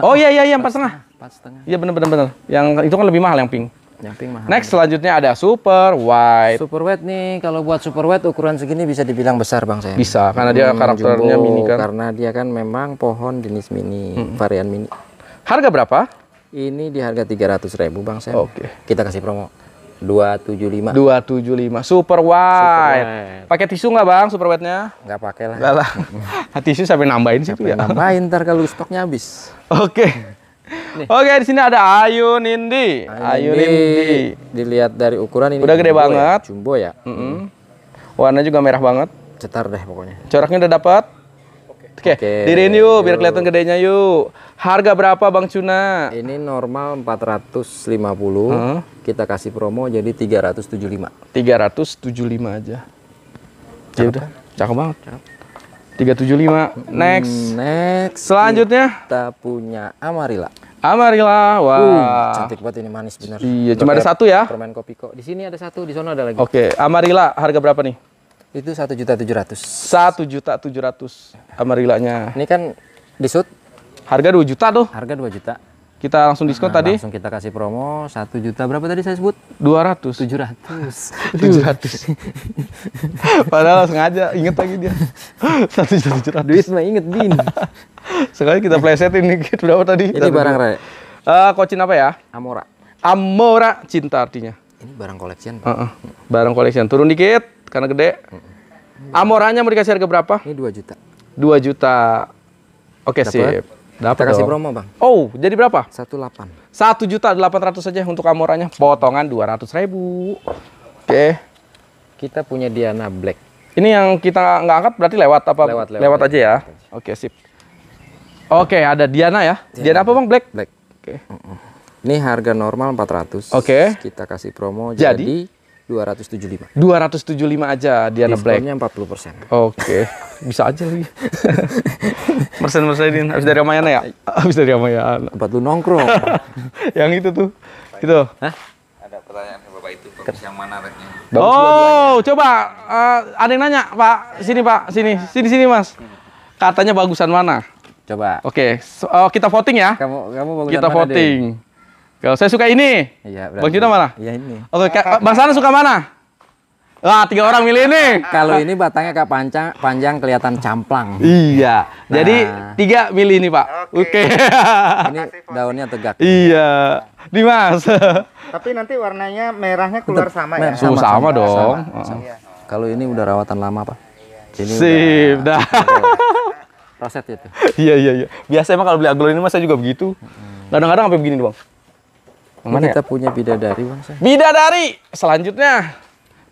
Oh iya iya iya empat setengah. Empat setengah. Iya benar benar benar. Yang itu kan lebih mahal yang pink. Yang pink mahal. Next selanjutnya ada super white. Super white nih kalau buat super white ukuran segini bisa dibilang besar bang saya. Bisa karena dia hmm, karakternya jumbo, mini kan. Karena dia kan memang pohon jenis mini hmm. varian mini. Harga berapa? Ini di harga tiga ratus ribu bang saya. Oke. Okay. Kita kasih promo. 275. 275. Super wide. Super wide. Pakai tisu nggak Bang super wide-nya? Nggak pakai lah. Enggak lah. Nah, tisu sampai nambahin sih ya. Nambahin ntar kalau stoknya habis. Oke. Oke, di sini ada Ayu Nindi. ayun Ayu Nindi. Dilihat dari ukuran ini. Udah gede banget. Ya? Jumbo ya. Mm -hmm. Warna juga merah banget. Cetar deh pokoknya. Coraknya udah dapat. Oke, okay. okay. diriin yuk, biar kelihatan gedenya yuk. Harga berapa Bang Cuna? Ini normal 450. Hmm. Kita kasih promo jadi 375. 375 aja. ya udah, kan? cakep banget. Cakep. 375. Hmm, next. Hmm, next. Selanjutnya kita punya Amarilla. Amarilla, uh, wah. Wow. cantik banget ini manis bener. Iya, cuma ada satu ya. Permen kopi kok. Di sini ada satu, di sana ada lagi. Oke, okay. Amarilla harga berapa nih? Itu satu juta tujuh ratus. Satu juta tujuh ratus amarilanya. Ini kan disut. Harga dua juta tuh. Harga dua juta. Kita langsung diskon nah, tadi. Langsung kita kasih promo satu juta berapa tadi saya sebut? Dua ratus. Tujuh ratus. Tujuh ratus. Padahal sengaja inget lagi dia. Satu juta tujuh ratus. Duit mah inget bin. Sekali kita ini kita berapa tadi? Ini barang re. Uh, kocin apa ya? Amora. Amora cinta artinya. Ini barang koleksian, Pak. Uh -uh. Barang koleksian. Turun dikit karena gede. Uh -uh. Amoranya mau dikasih harga berapa? Ini 2 juta. Dua juta. Oke, okay, sip. Dapat. Kita kasih promo, Bang. Oh, jadi berapa? Satu delapan. Satu juta delapan ratus saja untuk amoranya. Potongan dua ratus ribu. Oke. Kita punya Diana Black. Ini yang kita nggak angkat berarti lewat apa? Lewat, lewat, lewat aja ya. Oke, okay, sip. Oke, ada Diana ya. Diana, Diana apa, Bang? Black. Black. Oke. Uh -uh. Ini harga normal 400. Oke. Okay. Kita kasih promo jadi, jadi 275. 275 aja Diana Diskonnya Black. Diskonnya 40%. Oke. Okay. Bisa aja lagi. persen Mersedin habis dari Amayana ya? Habis dari Amayana. Tempat lu nongkrong. yang itu tuh. Baik. Itu. Hah? Ada pertanyaan ke Bapak itu, bagus yang mana reknya? Oh, oh, coba uh, ada yang nanya, Pak. Sini, Pak. Sini. Sini sini, Mas. Katanya bagusan mana? Coba. Oke, okay. so, uh, kita voting ya. Kamu kamu bagusan Kita mana voting. Deh? Kalau saya suka ini. Iya, Bang Juno mana? Iya ini. Oke, Bang Sana suka mana? Wah, tiga orang milih ini. Kalau ini batangnya kayak panjang, panjang kelihatan camplang. Iya. Nah. Jadi tiga milih ini pak. Oke. Okay. Okay. ini daunnya tegak. Iya. Dimas. Tapi nanti warnanya merahnya keluar Tetap, sama ya. Sama, sama, sama dong. Sama, sama. Iya. Kalau ini udah rawatan lama pak. Ini Sip, dah. Roset itu. iya iya iya. Biasa emang kalau beli aglo ini mas saya juga begitu. Kadang-kadang sampai begini doang? Yang mana ya? kita ya? punya bidadari bang saya. Bidadari selanjutnya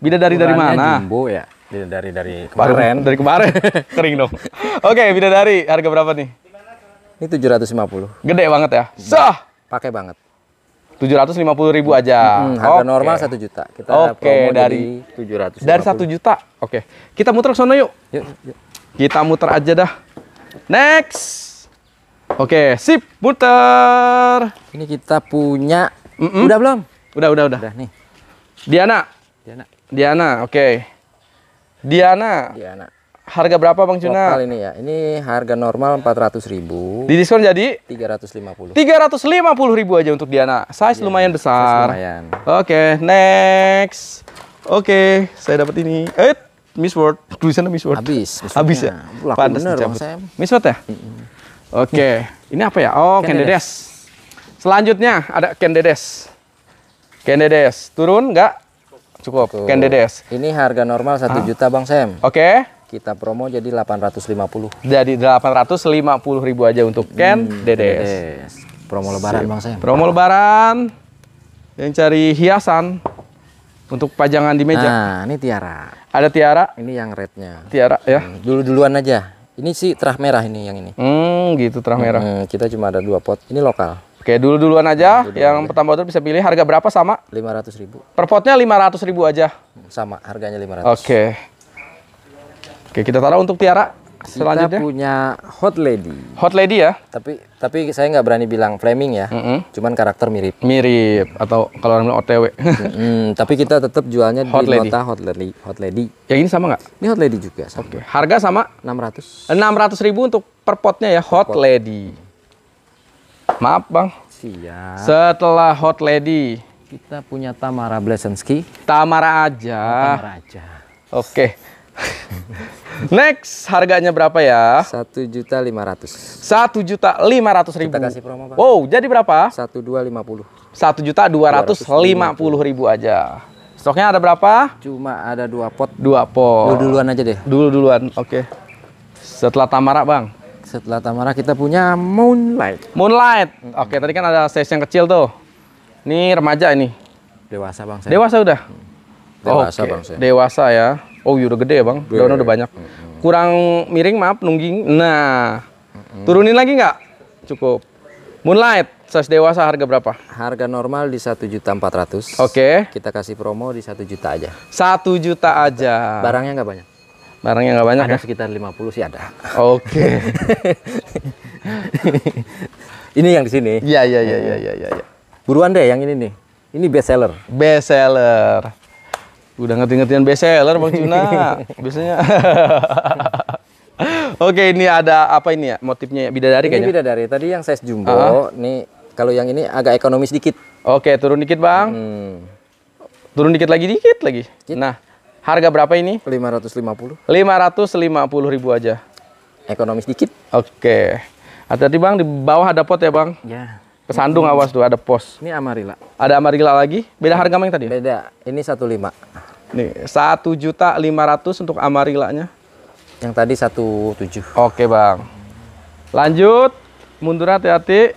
bidadari dari mana? Jumbo ya. Bidadari dari kemarin. dari kemarin. Kering dong. Oke, okay, bidadari harga berapa nih? Ini tujuh ratus lima puluh. Gede banget ya. Sah. Pakai banget. Tujuh ratus lima puluh ribu aja. Hmm, harga okay. normal satu juta. Oke, okay, dari 700. Dari 1 juta. Oke. Okay. Kita muter ke yuk. Yuk, yuk. Kita muter aja dah. Next. Oke, okay, sip, muter. Ini kita punya Mm -mm. Udah belum? Udah, udah, udah. Udah nih. Diana. Diana. Diana, oke. Okay. Diana. Diana. Harga berapa Bang Cuna? Total ini ya. Ini harga normal 400.000. Di diskon jadi 350. 350.000 aja untuk Diana. Size yeah, lumayan besar. Size lumayan. Oke, okay, next. Oke, okay, saya dapat ini. Eh, Miss World. Tulisannya Miss World. Habis. Habis ya. Pantas bener, Miss World ya? Mm -hmm. Oke. Okay. Ini apa ya? Oh, Candidas. Selanjutnya ada Kendedes. Kendedes. Turun nggak? Cukup. Cukup. Kendedes. Ini harga normal satu ah. juta Bang Sam. Oke. Okay. Kita promo jadi 850. Jadi 850 ribu aja untuk Ken hmm, Dedes. Dedes. Promo lebaran Bang Sam. Promo lebaran. Yang cari hiasan untuk pajangan di meja. Nah, ini tiara. Ada tiara. Ini yang rednya. Tiara ya. Hmm, Dulu-duluan aja. Ini sih terah merah ini yang ini. Hmm, gitu terah merah. Hmm, kita cuma ada dua pot. Ini lokal. Oke, dulu-duluan aja. Dulu yang pertama itu bisa pilih harga berapa sama? ratus ribu. Per potnya ratus ribu aja. Hmm, sama, harganya 500. Oke. Oke, kita taruh untuk Tiara. Selanjutnya kita punya Hot Lady. Hot Lady ya? Tapi tapi saya nggak berani bilang Fleming ya. Mm -hmm. Cuman karakter mirip. Mirip atau kalau orang bilang OTW. mm, tapi kita tetap jualnya hot di lady. Hot Lady. Hot Lady. Ya ini sama nggak? Ini Hot Lady juga Oke. Okay. Harga sama? 600. 600 ribu untuk per potnya ya Hot per Lady. Maaf bang. Siap. Setelah Hot Lady. Kita punya Tamara Blesensky. Tamara aja. Oh, Tamara aja. Oke. Okay. Next, harganya berapa ya? Satu juta lima ratus. Satu juta lima ratus ribu. Kita kasih promo, Pak. Wow, jadi berapa? Satu dua lima puluh. Satu juta dua ratus lima puluh ribu aja. Stoknya ada berapa? Cuma ada dua pot. Dua pot. Dulu duluan aja deh. Dulu duluan, oke. Okay. Setelah Tamara, Bang. Setelah Tamara kita punya Moonlight. Moonlight. Mm -hmm. Oke, tadi kan ada stage yang kecil tuh. Ini remaja ini. Dewasa bang. Saya. Dewasa udah. Dewasa oh, bang. Saya. Dewasa ya. Oh, udah gede ya bang. Daunnya udah banyak. Mm -hmm. Kurang miring maaf nungging. Nah, mm -hmm. turunin lagi nggak? Cukup. Moonlight. Size dewasa harga berapa? Harga normal di satu juta empat ratus. Oke. Kita kasih promo di satu juta aja. Satu juta aja. Barangnya nggak banyak. Barang yang nggak banyak ada ya? sekitar 50 sih ada. Oke. Okay. ini yang di sini. Ya ya ya ya ya ya Ya. Buruan deh yang ini nih. Ini best seller. Best seller. Udah ngerti-ngertian best seller Bang Cuna. Biasanya. Oke, ini ada apa ini ya? Motifnya ya? bidadari ini kayaknya. Ini bidadari. Tadi yang saya jumbo, uh ah. -huh. nih kalau yang ini agak ekonomis dikit. Oke, turun dikit, Bang. Hmm. Turun dikit lagi dikit lagi. Dikit. Nah, Harga berapa ini? 550. 550 ribu aja. Ekonomis dikit. Oke. Hati-hati Bang, di bawah ada pot ya Bang? Ya. Pesandung ini, awas tuh, ada pos. Ini Amarilla. Ada Amarilla lagi? Beda harga Bang tadi? Beda. Ini 15. Nih, satu juta lima ratus untuk amarilanya. Yang tadi satu tujuh. Oke bang. Lanjut, mundur hati-hati.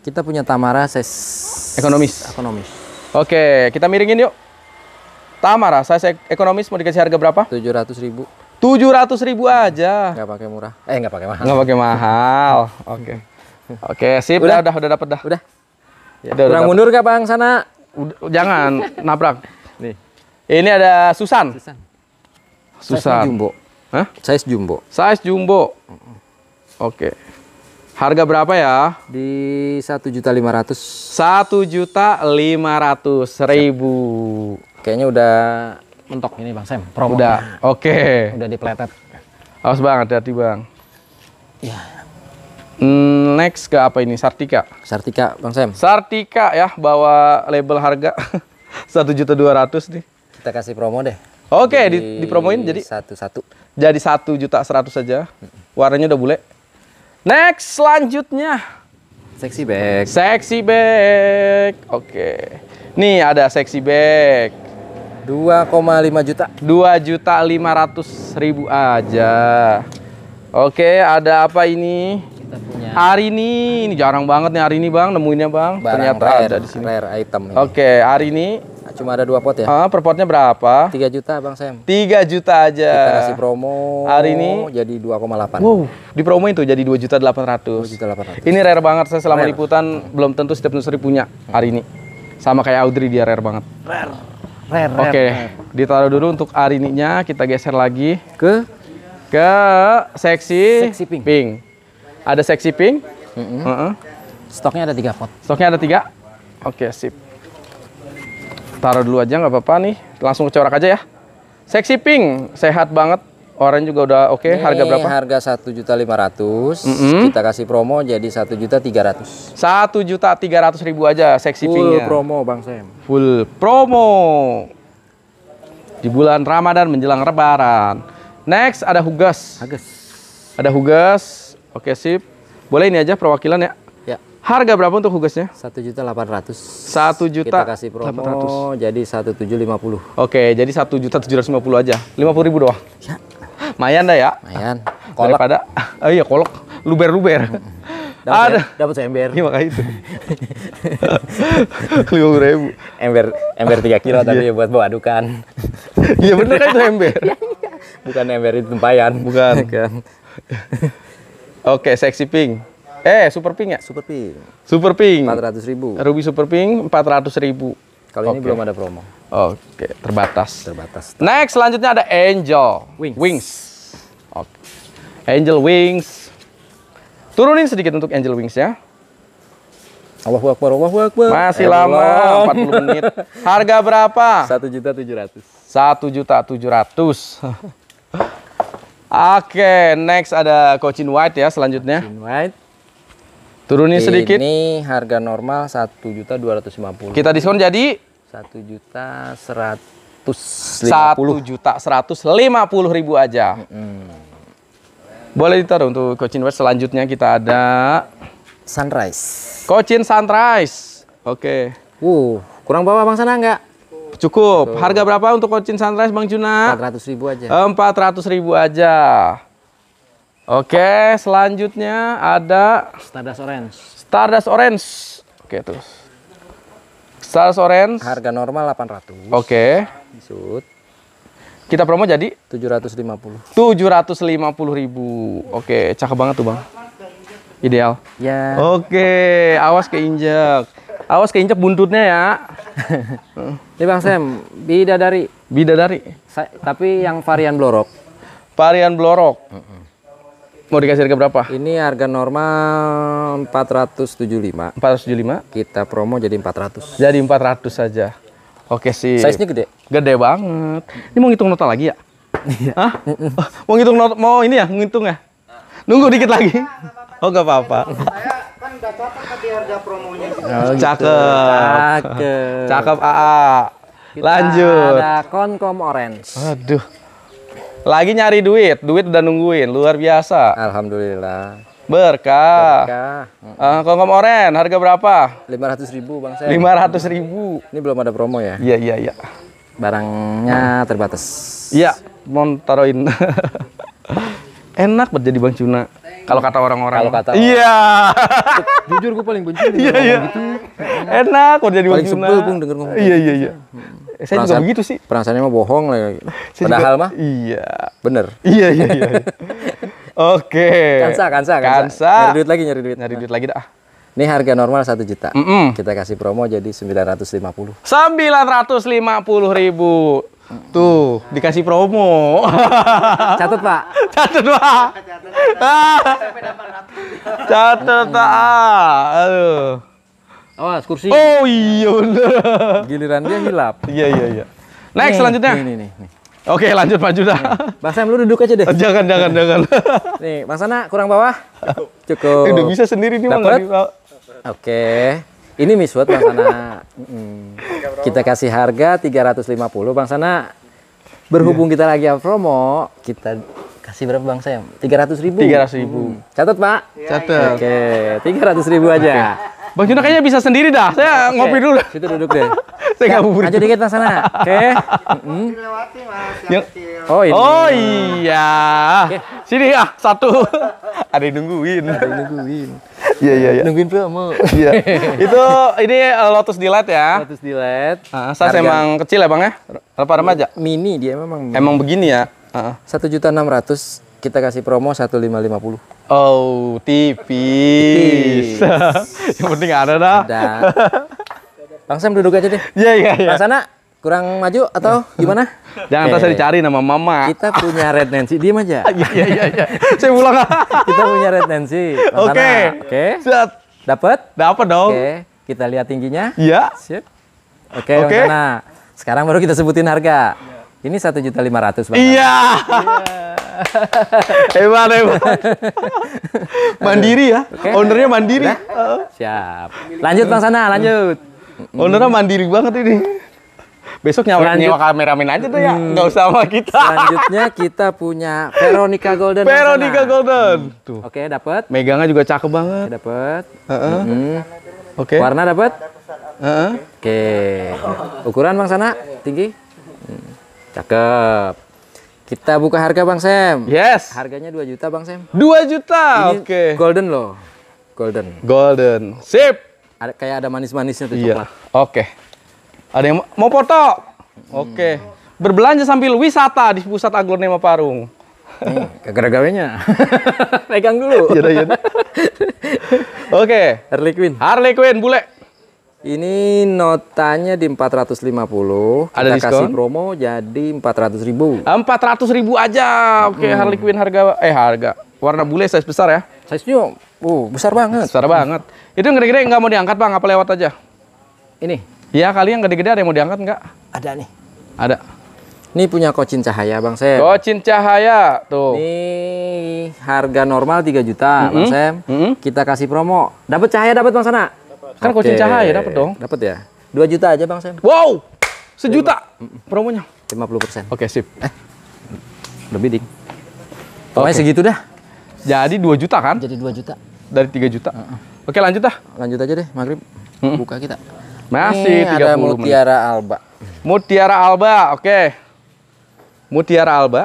Kita punya Tamara ses. Ekonomis. Ekonomis. Oke, kita miringin yuk. Tamara, saya ekonomis mau dikasih harga berapa? Tujuh ratus ribu. Tujuh ratus ribu aja. Gak pakai murah. Eh, nggak pakai mahal. Nggak pakai mahal. Oke. Oke, sip. Udah, udah, udah dapet dah. Udah. Ya, udah, udah mundur gak Bang sana? Udah, jangan nabrak. Nih. Ini ada Susan. Susan. Susan. Size jumbo. Hah? Size jumbo. Size jumbo. Oke. Okay. Harga berapa ya? Di satu juta lima ratus. Satu juta lima ratus ribu kayaknya udah mentok ini Bang Sam. Promo. Udah. Oke. Okay. Udah dipletet. Awas Bang, hati-hati Bang. Ya. Next ke apa ini? Sartika. Sartika, Bang Sam. Sartika ya, bawa label harga satu juta dua ratus nih. Kita kasih promo deh. Oke, okay, di, dipromoin jadi satu satu. Jadi satu juta seratus saja. Warnanya udah bule. Next selanjutnya. Sexy bag. Sexy bag. Oke. Okay. Nih ada sexy bag. 2,5 juta. 2 juta 500 ribu aja. Oke, ada apa ini? Kita punya. Hari ini, ini jarang banget nih hari ini bang, nemuinnya bang. Barang Ternyata rare, ada di sini. Rare item. Ini. Oke, hari ini. Nah, cuma ada dua pot ya? Ah, per potnya berapa? 3 juta bang Sam. 3 juta aja. Kita kasih promo. Hari ini jadi 2,8. Wow, di promo itu jadi 2 juta 800. 2 juta 800. Ini rare banget saya selama rare. liputan belum tentu setiap nusri punya hari ini. Sama kayak Audrey dia rare banget. Rare. Oke, okay. ditaruh dulu untuk arininya, kita geser lagi ke ke seksi seksi pink. pink. Ada seksi pink? Mm -hmm. uh -uh. Stoknya ada tiga pot. Stoknya ada tiga. Oke, okay, sip. Taruh dulu aja nggak apa-apa nih. Langsung kecorak aja ya. Seksi pink, sehat banget. Orang juga udah oke. Okay. harga berapa? Harga satu juta lima ratus. Kita kasih promo jadi satu juta tiga ratus. Satu juta tiga ratus ribu aja seksi Full promo bang Sam. Full promo di bulan Ramadan menjelang Lebaran. Next ada hugas. Hugas. Ada hugas. Oke sip. Boleh ini aja perwakilan ya. Ya. Harga berapa untuk hugasnya? Satu juta delapan ratus. Satu juta. Kita kasih promo 800. jadi satu tujuh lima puluh. Oke, jadi satu juta tujuh ratus lima puluh aja. Lima puluh ribu doang. Ya. Mayan dah ya. Mayan. kolok ada. oh iya kolok, luber-luber. Ya? ada. dapat ya, ember. Iya makanya itu. Lima ribu. Ember, ember tiga kilo iya. tapi ya buat bawa adukan. Iya bener kan itu ember. Iya, iya. Bukan ember itu tempayan. Bukan. kan. Oke, seksi pink. Eh, super pink ya? Super pink. Super pink. Empat ratus ribu. Ruby super pink empat ratus ribu. Kalau ini belum ada promo. Oke, terbatas. Terbatas. Next, selanjutnya ada Angel Wings. Wings. Oke. Angel Wings. Turunin sedikit untuk Angel Wings ya. Allahu Akbar, Allahu Akbar. Masih Elong. Eh, lama, 40 menit. Harga berapa? Satu juta tujuh ratus. Satu juta tujuh ratus. Oke, next ada Cochin White ya selanjutnya. Cochin White. Turunin sedikit. Ini harga normal satu juta dua ratus lima puluh. Kita diskon jadi satu juta seratus satu juta seratus lima puluh ribu aja hmm. boleh ditaruh untuk coaching wes selanjutnya kita ada sunrise coaching sunrise oke okay. uh kurang bawa bang sana enggak cukup Tuh. harga berapa untuk coaching sunrise bang Juna empat ratus ribu aja empat ratus ribu aja oke selanjutnya ada stardust orange stardust orange oke terus Stars Orange. Harga normal 800. Oke. Okay. Kita promo jadi 750. 750 ribu. Oke, okay. cakep banget tuh, Bang. Ideal. Ya. Yeah. Oke, okay. awas keinjak. Awas keinjak buntutnya ya. Ini Bang Sam, bidadari. Bidadari. Sa tapi yang varian blorok. Varian blorok. Mm Mau dikasih harga berapa? Ini harga normal 475. 475? Kita promo jadi 400. Jadi 400 saja. Oke sih. Size-nya gede. Gede banget. Ini mau ngitung nota lagi ya? Iya. Hah? mau ngitung nota, mau ini ya, ngitung ya? Nunggu dikit lagi. Oh, enggak apa-apa. kan udah cakep tadi kan harga promonya. Oh, gitu. Cakep. Cakep. Cakep AA. Lanjut. ada Concom Orange. Aduh. Lagi nyari duit, duit udah nungguin, luar biasa. Alhamdulillah. Berkah. Berkah. Uh, Kongkong oren, harga berapa? Lima ratus ribu bang saya. Lima ratus ribu. Ini belum ada promo ya? Iya, iya, iya. Barangnya terbatas. Iya, mau taruhin. Enak buat jadi Bang Cuna. Kalau kata orang-orang. Kalau kata iya. orang. Iya. Jujur gue paling benci. Iya, iya. Gitu. Enak buat jadi Bang Cuna. Paling sebel bung denger ngomong. Iya, iya, gitu. iya. Hmm saya Perangsan, juga begitu sih. Perasaannya mah bohong lah. Padahal mah. Iya. Bener. Iya iya iya. Oke. Kansa, kansa, kansa. Kansa. Nyari duit lagi, nyari duit. Nyari duit lagi dah. Ini harga normal satu juta. Mm -mm. Kita kasih promo jadi sembilan Sembilan ratus ratus lima puluh. lima puluh ribu. Tuh, dikasih promo. Catat, Pak. Catat, Pak. Catat, Pak. Aduh. Oh kursi. Oh iya bener. Giliran dia ngilap. Iya iya iya. Next selanjutnya. Nih, nih, nih, Oke lanjut Pak dah. Bang Sam lu duduk aja deh. Jangan jangan jangan. Nih Bang Sana kurang bawah. Cukup. Udah bisa sendiri nih Bang. Oke. Ini miswat Bang Sana. Mm. Kita kasih harga 350 Bang Sana. Berhubung kita lagi promo, kita kasih berapa Bang Sam? 300 ribu. 300 ribu. Hmm. Catat Pak. Catat. Oke, okay. 300 ribu aja. Okay. Bang Juno kayaknya bisa sendiri dah. Saya okay. ngopi dulu. Situ duduk deh. Saya nggak bubur. Lanjut dikit mas sana. Oke. Okay. Mm. Dilewati Oh, ini. oh iya. Okay. Sini ah satu. Ada yang nungguin. Ada yang nungguin. Iya iya iya. Nungguin film. Iya. Itu ini uh, Lotus Delight ya. Lotus Delete. Uh, saya emang kecil ya bang ya. Berapa remaja? Mini dia memang. Emang begini ya. Satu juta enam ratus kita kasih promo 1550. Oh, tipis. tipis. Yang penting ada dah. Ada. Bang Sam duduk aja deh. Iya, iya, iya. Bang sana kurang maju atau gimana? Jangan okay. saya dicari nama mama. Kita punya red Nancy, diem aja. Iya, iya, iya, iya. Saya pulang. kita punya red Nancy. Oke. Oke. Okay. okay. Dapat? Dapat dong. Oke. Okay. Kita lihat tingginya. Iya. Sip. Oke, okay, okay. Sekarang baru kita sebutin harga. Ini satu juta lima ratus Iya. hebat hebat. mandiri ya. Okay. Ownernya mandiri. Nah. Siap. Lanjut bang sana, lanjut. Hmm. Ownernya mandiri banget ini. Besok nyawa, nyawa kameramen aja tuh ya, hmm. nggak usah sama kita. Selanjutnya kita punya Veronica Golden. Veronica Golden. Hmm. Tuh. Oke, okay, dapat. Megangnya juga cakep banget. Okay, dapat. Uh -uh. -hmm. Oke. Okay. Warna dapat. Uh -uh. Oke. Okay. Ukuran bang sana tinggi? Cakep. Kita buka harga Bang Sam. Yes. Harganya 2 juta Bang Sam. 2 juta. Oke. Okay. Golden loh. Golden. Golden. Sip. Ada kayak ada manis-manisnya tuh iya. coklat. Oke. Okay. Ada yang mau foto? Oke. Okay. Berbelanja sambil wisata di pusat Aglonema Parung. Hmm, eh, gara Pegang dulu. Iya, iya. Oke. Harley Quinn. Harley Quinn, bule. Ini notanya di 450. Ada Kita diskon? kasih promo jadi 400 ribu. 400 ribu aja. Oke, okay, hmm. Harley Quinn harga eh harga warna bule size besar ya? Size-nya uh, besar banget. Besar banget. Itu gede-gede nggak mau diangkat, Bang, apa lewat aja? Ini. Ya, kali yang gede-gede ada yang mau diangkat nggak? Ada nih. Ada. Ini punya Kocin Cahaya, Bang Sam. Kocin Cahaya, tuh. Ini harga normal 3 juta, mm -hmm. Bang Sam. Mm -hmm. Kita kasih promo. Dapat cahaya dapat Bang Sana. Kan kucing cahaya dapat dong. Dapat ya. dua juta aja Bang Sam. Wow. Sejuta promonya. persen. Oke, sip. Eh. Lebih dik. Pokoknya Oke. segitu dah. Jadi dua juta kan? Jadi dua juta. Dari tiga juta. Uh -uh. Oke, lanjut dah. Lanjut aja deh, Maghrib. Uh -uh. Buka kita. Masih Ini 30 ada Mutiara menit. Alba. Mutiara Alba, oke. Okay. Mutiara Alba.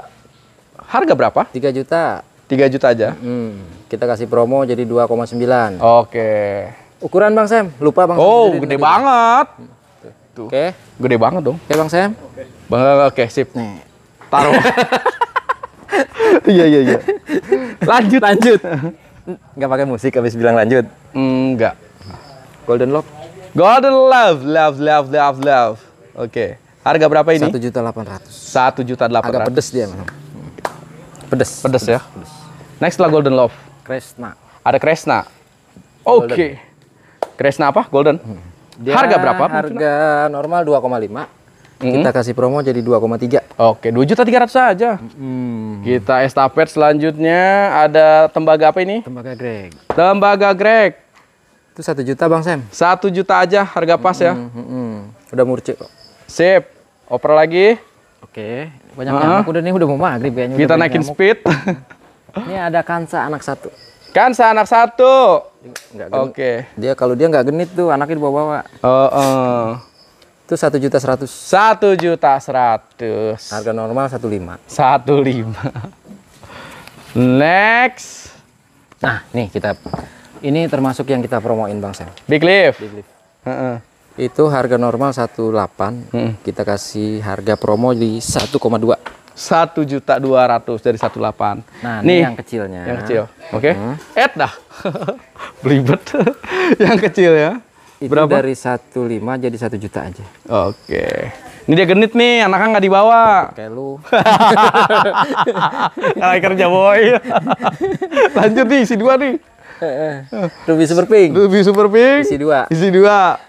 Harga berapa? Tiga juta. Tiga juta aja. Hmm, kita kasih promo jadi 2,9. Oke. Ukuran Bang Sam, lupa Bang Oh, Sam gede banget. Tuh. Oke. Okay. Gede banget dong. Oke okay, Bang Sam. Eh, oke. Bang, oke okay, sip. Nih. Taruh. Iya iya iya. Lanjut. Lanjut. Enggak pakai musik habis bilang lanjut. Enggak. Golden Love. Golden Love, love, love, love, love. Oke. Okay. Harga berapa ini? Satu juta delapan ratus. Satu juta delapan ratus. Agak pedes dia, Bang. Pedes. Pedes, pedes ya. Pedes. Next lah Golden Love. Kresna. Ada Kresna. Oke. Okay. Kresna apa? Golden. Hmm. Dia harga berapa? Harga normal 2,5. Mm-hmm. Kita kasih promo jadi 2,3. Oke, 2 juta 300 saja. Mm-hmm. Kita estafet selanjutnya ada tembaga apa ini? Tembaga Greg. Tembaga Greg. Itu satu juta Bang Sam. Satu juta aja harga pas ya. hmm ya. Mm-hmm. Udah murci kok. Sip. Oper lagi. Oke. Banyak uh-huh. nyamuk udah nih udah mau maghrib kayaknya. Kita naikin speed. ini ada kansa anak satu. Kan anak satu. Oke. Okay. Dia kalau dia nggak genit tuh anaknya dibawa-bawa. Oh, oh. Itu satu juta seratus. Satu juta seratus. Harga normal satu lima. Satu lima. Next. Nah, nih kita. Ini termasuk yang kita promoin Bang Sam. Big Lift. Big Lift. Uh -uh. Itu harga normal 18. Hmm. Kita kasih harga promo di satu koma dua satu juta dua ratus dari satu delapan. Nah, nih yang kecilnya. Yang kecil, oke? Okay? Hmm. Ed dah, belibet. yang kecil ya. Itu Berapa? dari satu lima jadi satu juta aja. Oke. Okay. Ini dia genit nih, anaknya nggak dibawa. Kayak lu. Kalah kerja boy. Lanjut nih, si dua nih. Eh, eh. Ruby Super Pink. Ruby Super Pink. Isi dua. Isi dua.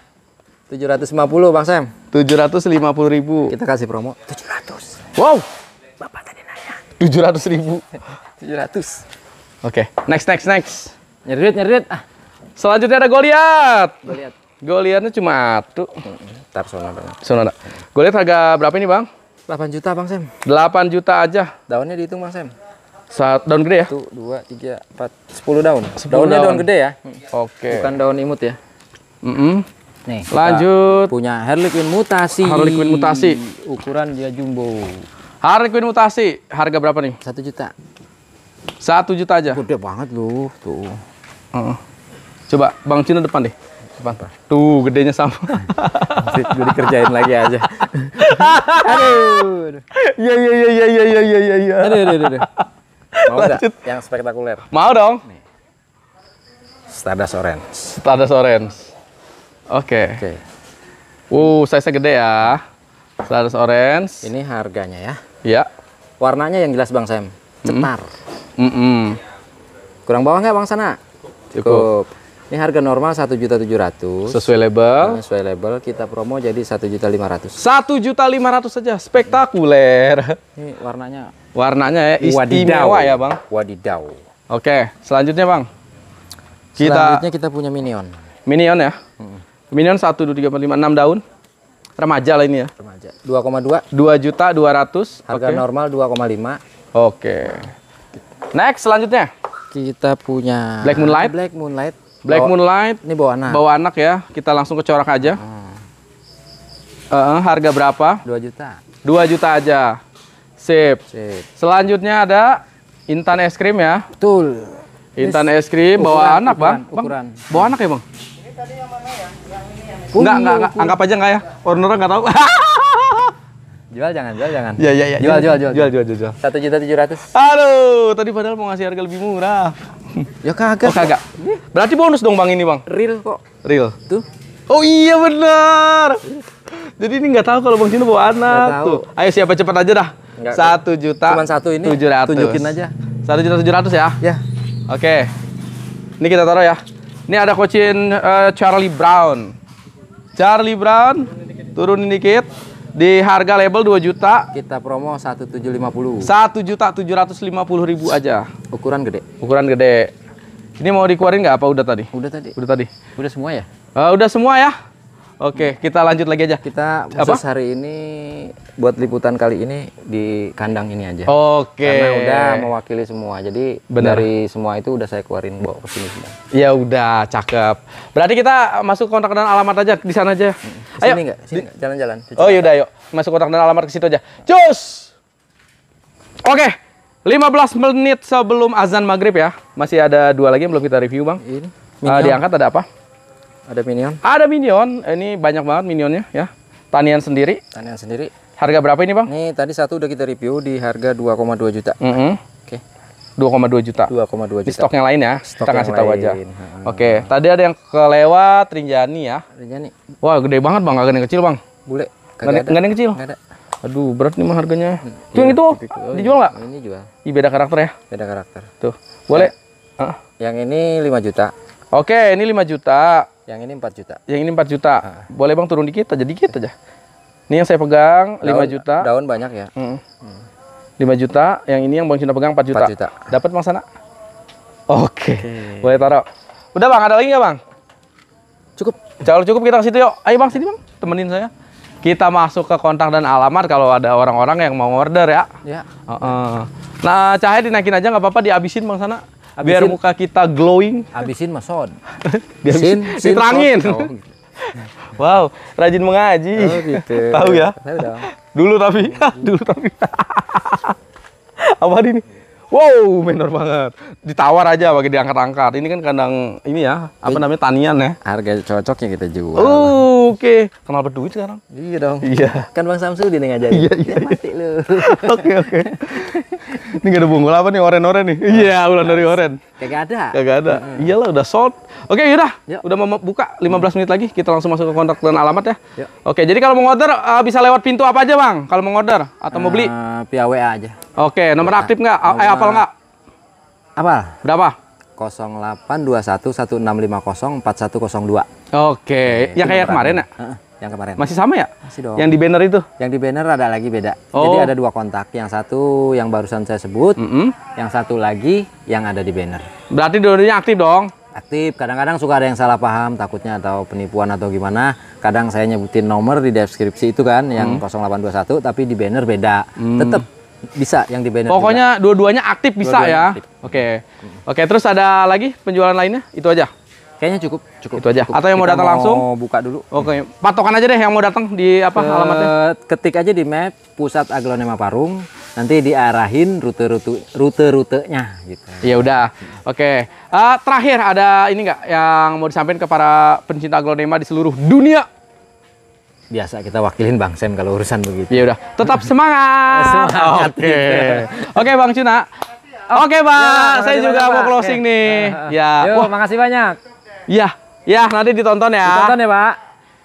750 Bang Sam. 750 ribu. Kita kasih promo 700. Wow. Bapak tadi nanya. Tujuh ratus ribu. Tujuh ratus. Oke, okay. next next next. Nyerit, nyerit. Ah. Selanjutnya ada Goliat. Goliat. Goliatnya cuma satu. Ntar sono dong. Goliat harga berapa ini bang? Delapan juta bang Sam. Delapan juta aja. Daunnya dihitung bang Sam. Saat daun gede ya? Satu, dua, tiga, empat, sepuluh daun. 10 Daunnya daun. gede ya? Hmm. Oke. Okay. Bukan daun imut ya? Mm -mm. Nih, lanjut. Punya Harley Quinn mutasi. Harley Quinn mutasi. Ukuran dia jumbo. Harley Quinn mutasi, harga berapa nih? Satu juta. Satu juta aja. Gede banget loh tuh. Uh, coba Bang Cina depan deh. Depan. Tuh, gedenya sama. jadi dikerjain lagi aja. aduh. Iya iya iya iya iya iya iya iya. Aduh aduh aduh. Mau Lanjut. yang spektakuler? Mau dong. Nih. Stardust Orange. Stardust Orange. Oke. Okay. Oke. Okay. Uh, wow, size-nya gede ya. Stardust Orange. Ini harganya ya. Ya. Warnanya yang jelas Bang Sam. Cetar. Mm -mm. Kurang bawah nggak Bang Sana? Cukup. Cukup. Ini harga normal satu juta tujuh ratus. Sesuai label. Nah, sesuai label kita promo jadi satu juta lima ratus. Satu juta lima ratus saja, spektakuler. Ini warnanya. Warnanya ya istimewa Wadidaw. ya bang. Wadidaw. Oke, selanjutnya bang. Kita... Selanjutnya kita punya minion. Minion ya. Hmm. Minion satu dua tiga empat lima enam daun remaja lah ini ya remaja 2,2 2 juta 200 harga okay. normal 2,5 oke okay. next selanjutnya kita punya Black Moonlight Black Moonlight Black bawa, Moonlight ini bawa anak bawa anak ya kita langsung ke corak aja hmm. uh, harga berapa 2 juta 2 juta aja sip, sip. selanjutnya ada Intan Es Krim ya betul Intan Es Krim bawa ukuran, anak ukuran, bang ukuran. bawa anak ya bang ini tadi yang Enggak, enggak, enggak, anggap aja enggak ya. Ownernya enggak tahu. jual jangan, jual jangan. Iya, iya, iya. Jual, jual, jual. Jual, jual, jual. Satu juta tujuh ratus. Aduh, tadi padahal mau ngasih harga lebih murah. ya kagak. Oh, kagak. Berarti bonus dong bang ini bang. Real kok. Real. Tuh. Oh iya benar. Jadi ini nggak tahu kalau bang Cino bawa anak. Gak Tuh. Ayo siapa cepat aja dah. Satu juta. Cuman satu ini. Ya, tujuh ratus. Tunjukin aja. Satu juta tujuh ratus ya. Ya. Oke. Ini kita taruh ya. Ini ada kucing uh, eh, Charlie Brown. Charlie Brown turun dikit di harga label 2 juta kita promo 1750 1 juta 750 ribu aja ukuran gede ukuran gede ini mau dikeluarin nggak apa udah tadi udah tadi udah tadi udah semua ya uh, udah semua ya Oke, kita lanjut lagi aja. Kita khusus hari ini buat liputan kali ini di kandang ini aja. Oke. Karena udah mewakili semua. Jadi Bener. dari semua itu udah saya keluarin bawa ke sini semua. Ya udah, cakep. Berarti kita masuk kontak dan alamat aja di sana aja. Hmm. ayo. Enggak? Sini enggak? Jalan-jalan. Oh yaudah, yuk. Masuk kontak dan alamat ke situ aja. Cus! Oke. 15 menit sebelum azan maghrib ya. Masih ada dua lagi yang belum kita review, Bang. Ini. Uh, diangkat ada apa? Ada minion? Ada minion. Ini banyak banget minionnya ya. Tanian sendiri. Tanian sendiri. Harga berapa ini, Bang? Ini tadi satu udah kita review di harga 2,2 juta. Mm -hmm. Oke. Okay. 2,2 juta. 2,2 juta. Di stok yang lain ya. Stok kita kasih tahu aja. Oke, okay. tadi ada yang kelewat Rinjani ya. Rinjani. Wah, gede banget, Bang. Gak ada yang kecil, Bang. Bule. Gak ada. yang kecil. Gak ada. Aduh, berat nih mah harganya. Hmm. Itu yang iya, itu oh, dijual iya. nggak? Ini jual. Ibeda karakter ya? Beda karakter. Tuh, boleh. Yang, yang ini 5 juta. Oke, ini 5 juta. Yang ini 4 juta. Yang ini 4 juta. Ah. Boleh Bang turun dikit aja, dikit aja. Ini yang saya pegang daun, 5 juta. Daun banyak ya? Hmm. Lima Hmm. 5 juta, yang ini yang Bang Cina pegang 4 juta. 4 juta. Dapat Bang sana? Oke. Okay. Boleh taruh. Udah Bang, ada lagi nggak Bang? Cukup. Kalau cukup kita ke situ yuk. Ayo Bang sini Bang, temenin saya. Kita masuk ke kontak dan alamat kalau ada orang-orang yang mau order ya. Ya. Uh -uh. Nah, cahaya dinaikin aja nggak apa-apa dihabisin Bang sana. Abisin. biar muka kita glowing. Habisin mason. Habisin, diterangin. Oh, gitu. Wow, rajin mengaji. Oh, gitu. Tahu ya? Tahu dong. Dulu tapi, dulu tapi. Apa ini? Wow, menor banget. Ditawar aja bagi diangkat-angkat. Ini kan kandang ini ya, apa namanya tanian ya. Harga cocoknya kita jual. Oh, oke. Okay. Kenal berduit sekarang? Iya dong. Iya. Kan Bang Samsudin yang ngajarin. Iya, iya, iya. Mati lu. Oke, oke. Ini gak ada bunggul apa nih oren-oren nih? Iya, ah, ulan dari ah, oren. Kagak ada. Kagak ada. Mm ah, -hmm. Iyalah udah sold. Oke, okay, yaudah. Yuk. Udah mau buka 15 menit lagi. Kita langsung masuk ke kontak dan alamat ya. Oke, okay, jadi kalau mau order uh, bisa lewat pintu apa aja, Bang? Kalau mau order atau mau beli? Uh, via WA aja. Oke, okay, nomor aktif nggak? Eh, hafal nggak? Apa? Berapa? 082116504102. Oke, Oke. yang kayak kemarin ya? yang kemarin. Masih sama ya? Masih dong. Yang di banner itu? Yang di banner ada lagi beda. Oh. Jadi ada dua kontak, yang satu yang barusan saya sebut, mm -hmm. yang satu lagi yang ada di banner. Berarti dua aktif dong? Aktif. Kadang-kadang suka ada yang salah paham, takutnya atau penipuan atau gimana. Kadang saya nyebutin nomor di deskripsi itu kan, yang mm. 0821, tapi di banner beda. Mm. Tetap bisa yang di banner. Pokoknya dua-duanya aktif bisa dua ya. Oke. Oke, okay, terus ada lagi penjualan lainnya? Itu aja. Kayaknya cukup, cukup. Itu aja. Cukup. Atau yang Kita mau datang mau langsung? Mau buka dulu. Oke, patokan aja deh yang mau datang di apa Ke, eh, alamatnya? Ketik aja di map pusat aglonema Parung, nanti diarahin rute-rute rute-rutenya gitu. Ya udah. Oke. Okay. Uh, eh, terakhir ada ini enggak yang mau disampaikan kepada pencinta aglonema di seluruh dunia? biasa kita wakilin Bang Sam kalau urusan begitu. Ya udah, tetap semangat. semangat. Oke. Okay. Oke okay, Bang Cuna. Oke, okay, Pak. Ya, saya juga mau closing okay. nih. Uh, Ya. Yo, Wah, makasih banyak. Iya. Ya, nanti ditonton ya. Ditonton ya, Pak.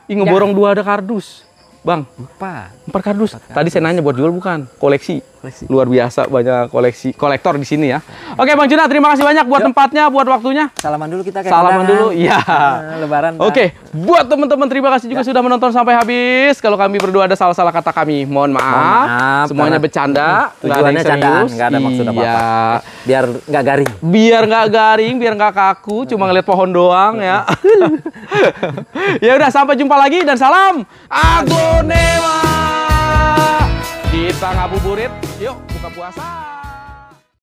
Ih, ngeborong ya. dua ada kardus. Bang, lupa. Empat kardus. kardus. Tadi saya nanya buat jual bukan? Koleksi. koleksi. Luar biasa banyak koleksi kolektor di sini ya. Oke Bang Juna, terima kasih banyak buat Yo. tempatnya, buat waktunya. Salaman dulu kita Salaman dulu. Iya. Lebaran. Oke, buat teman-teman terima kasih juga ya. sudah menonton sampai habis. Kalau kami berdua ada salah-salah kata kami, mohon maaf. Mohon maaf Semuanya bercanda, tujuannya canda, enggak ada maksud apa apa-apa. Iya. Biar nggak garing. Biar nggak garing, biar nggak kaku, cuma ngeliat pohon doang ya. ya udah sampai jumpa lagi dan salam Agonema. Kita ngabuburit, yuk buka puasa.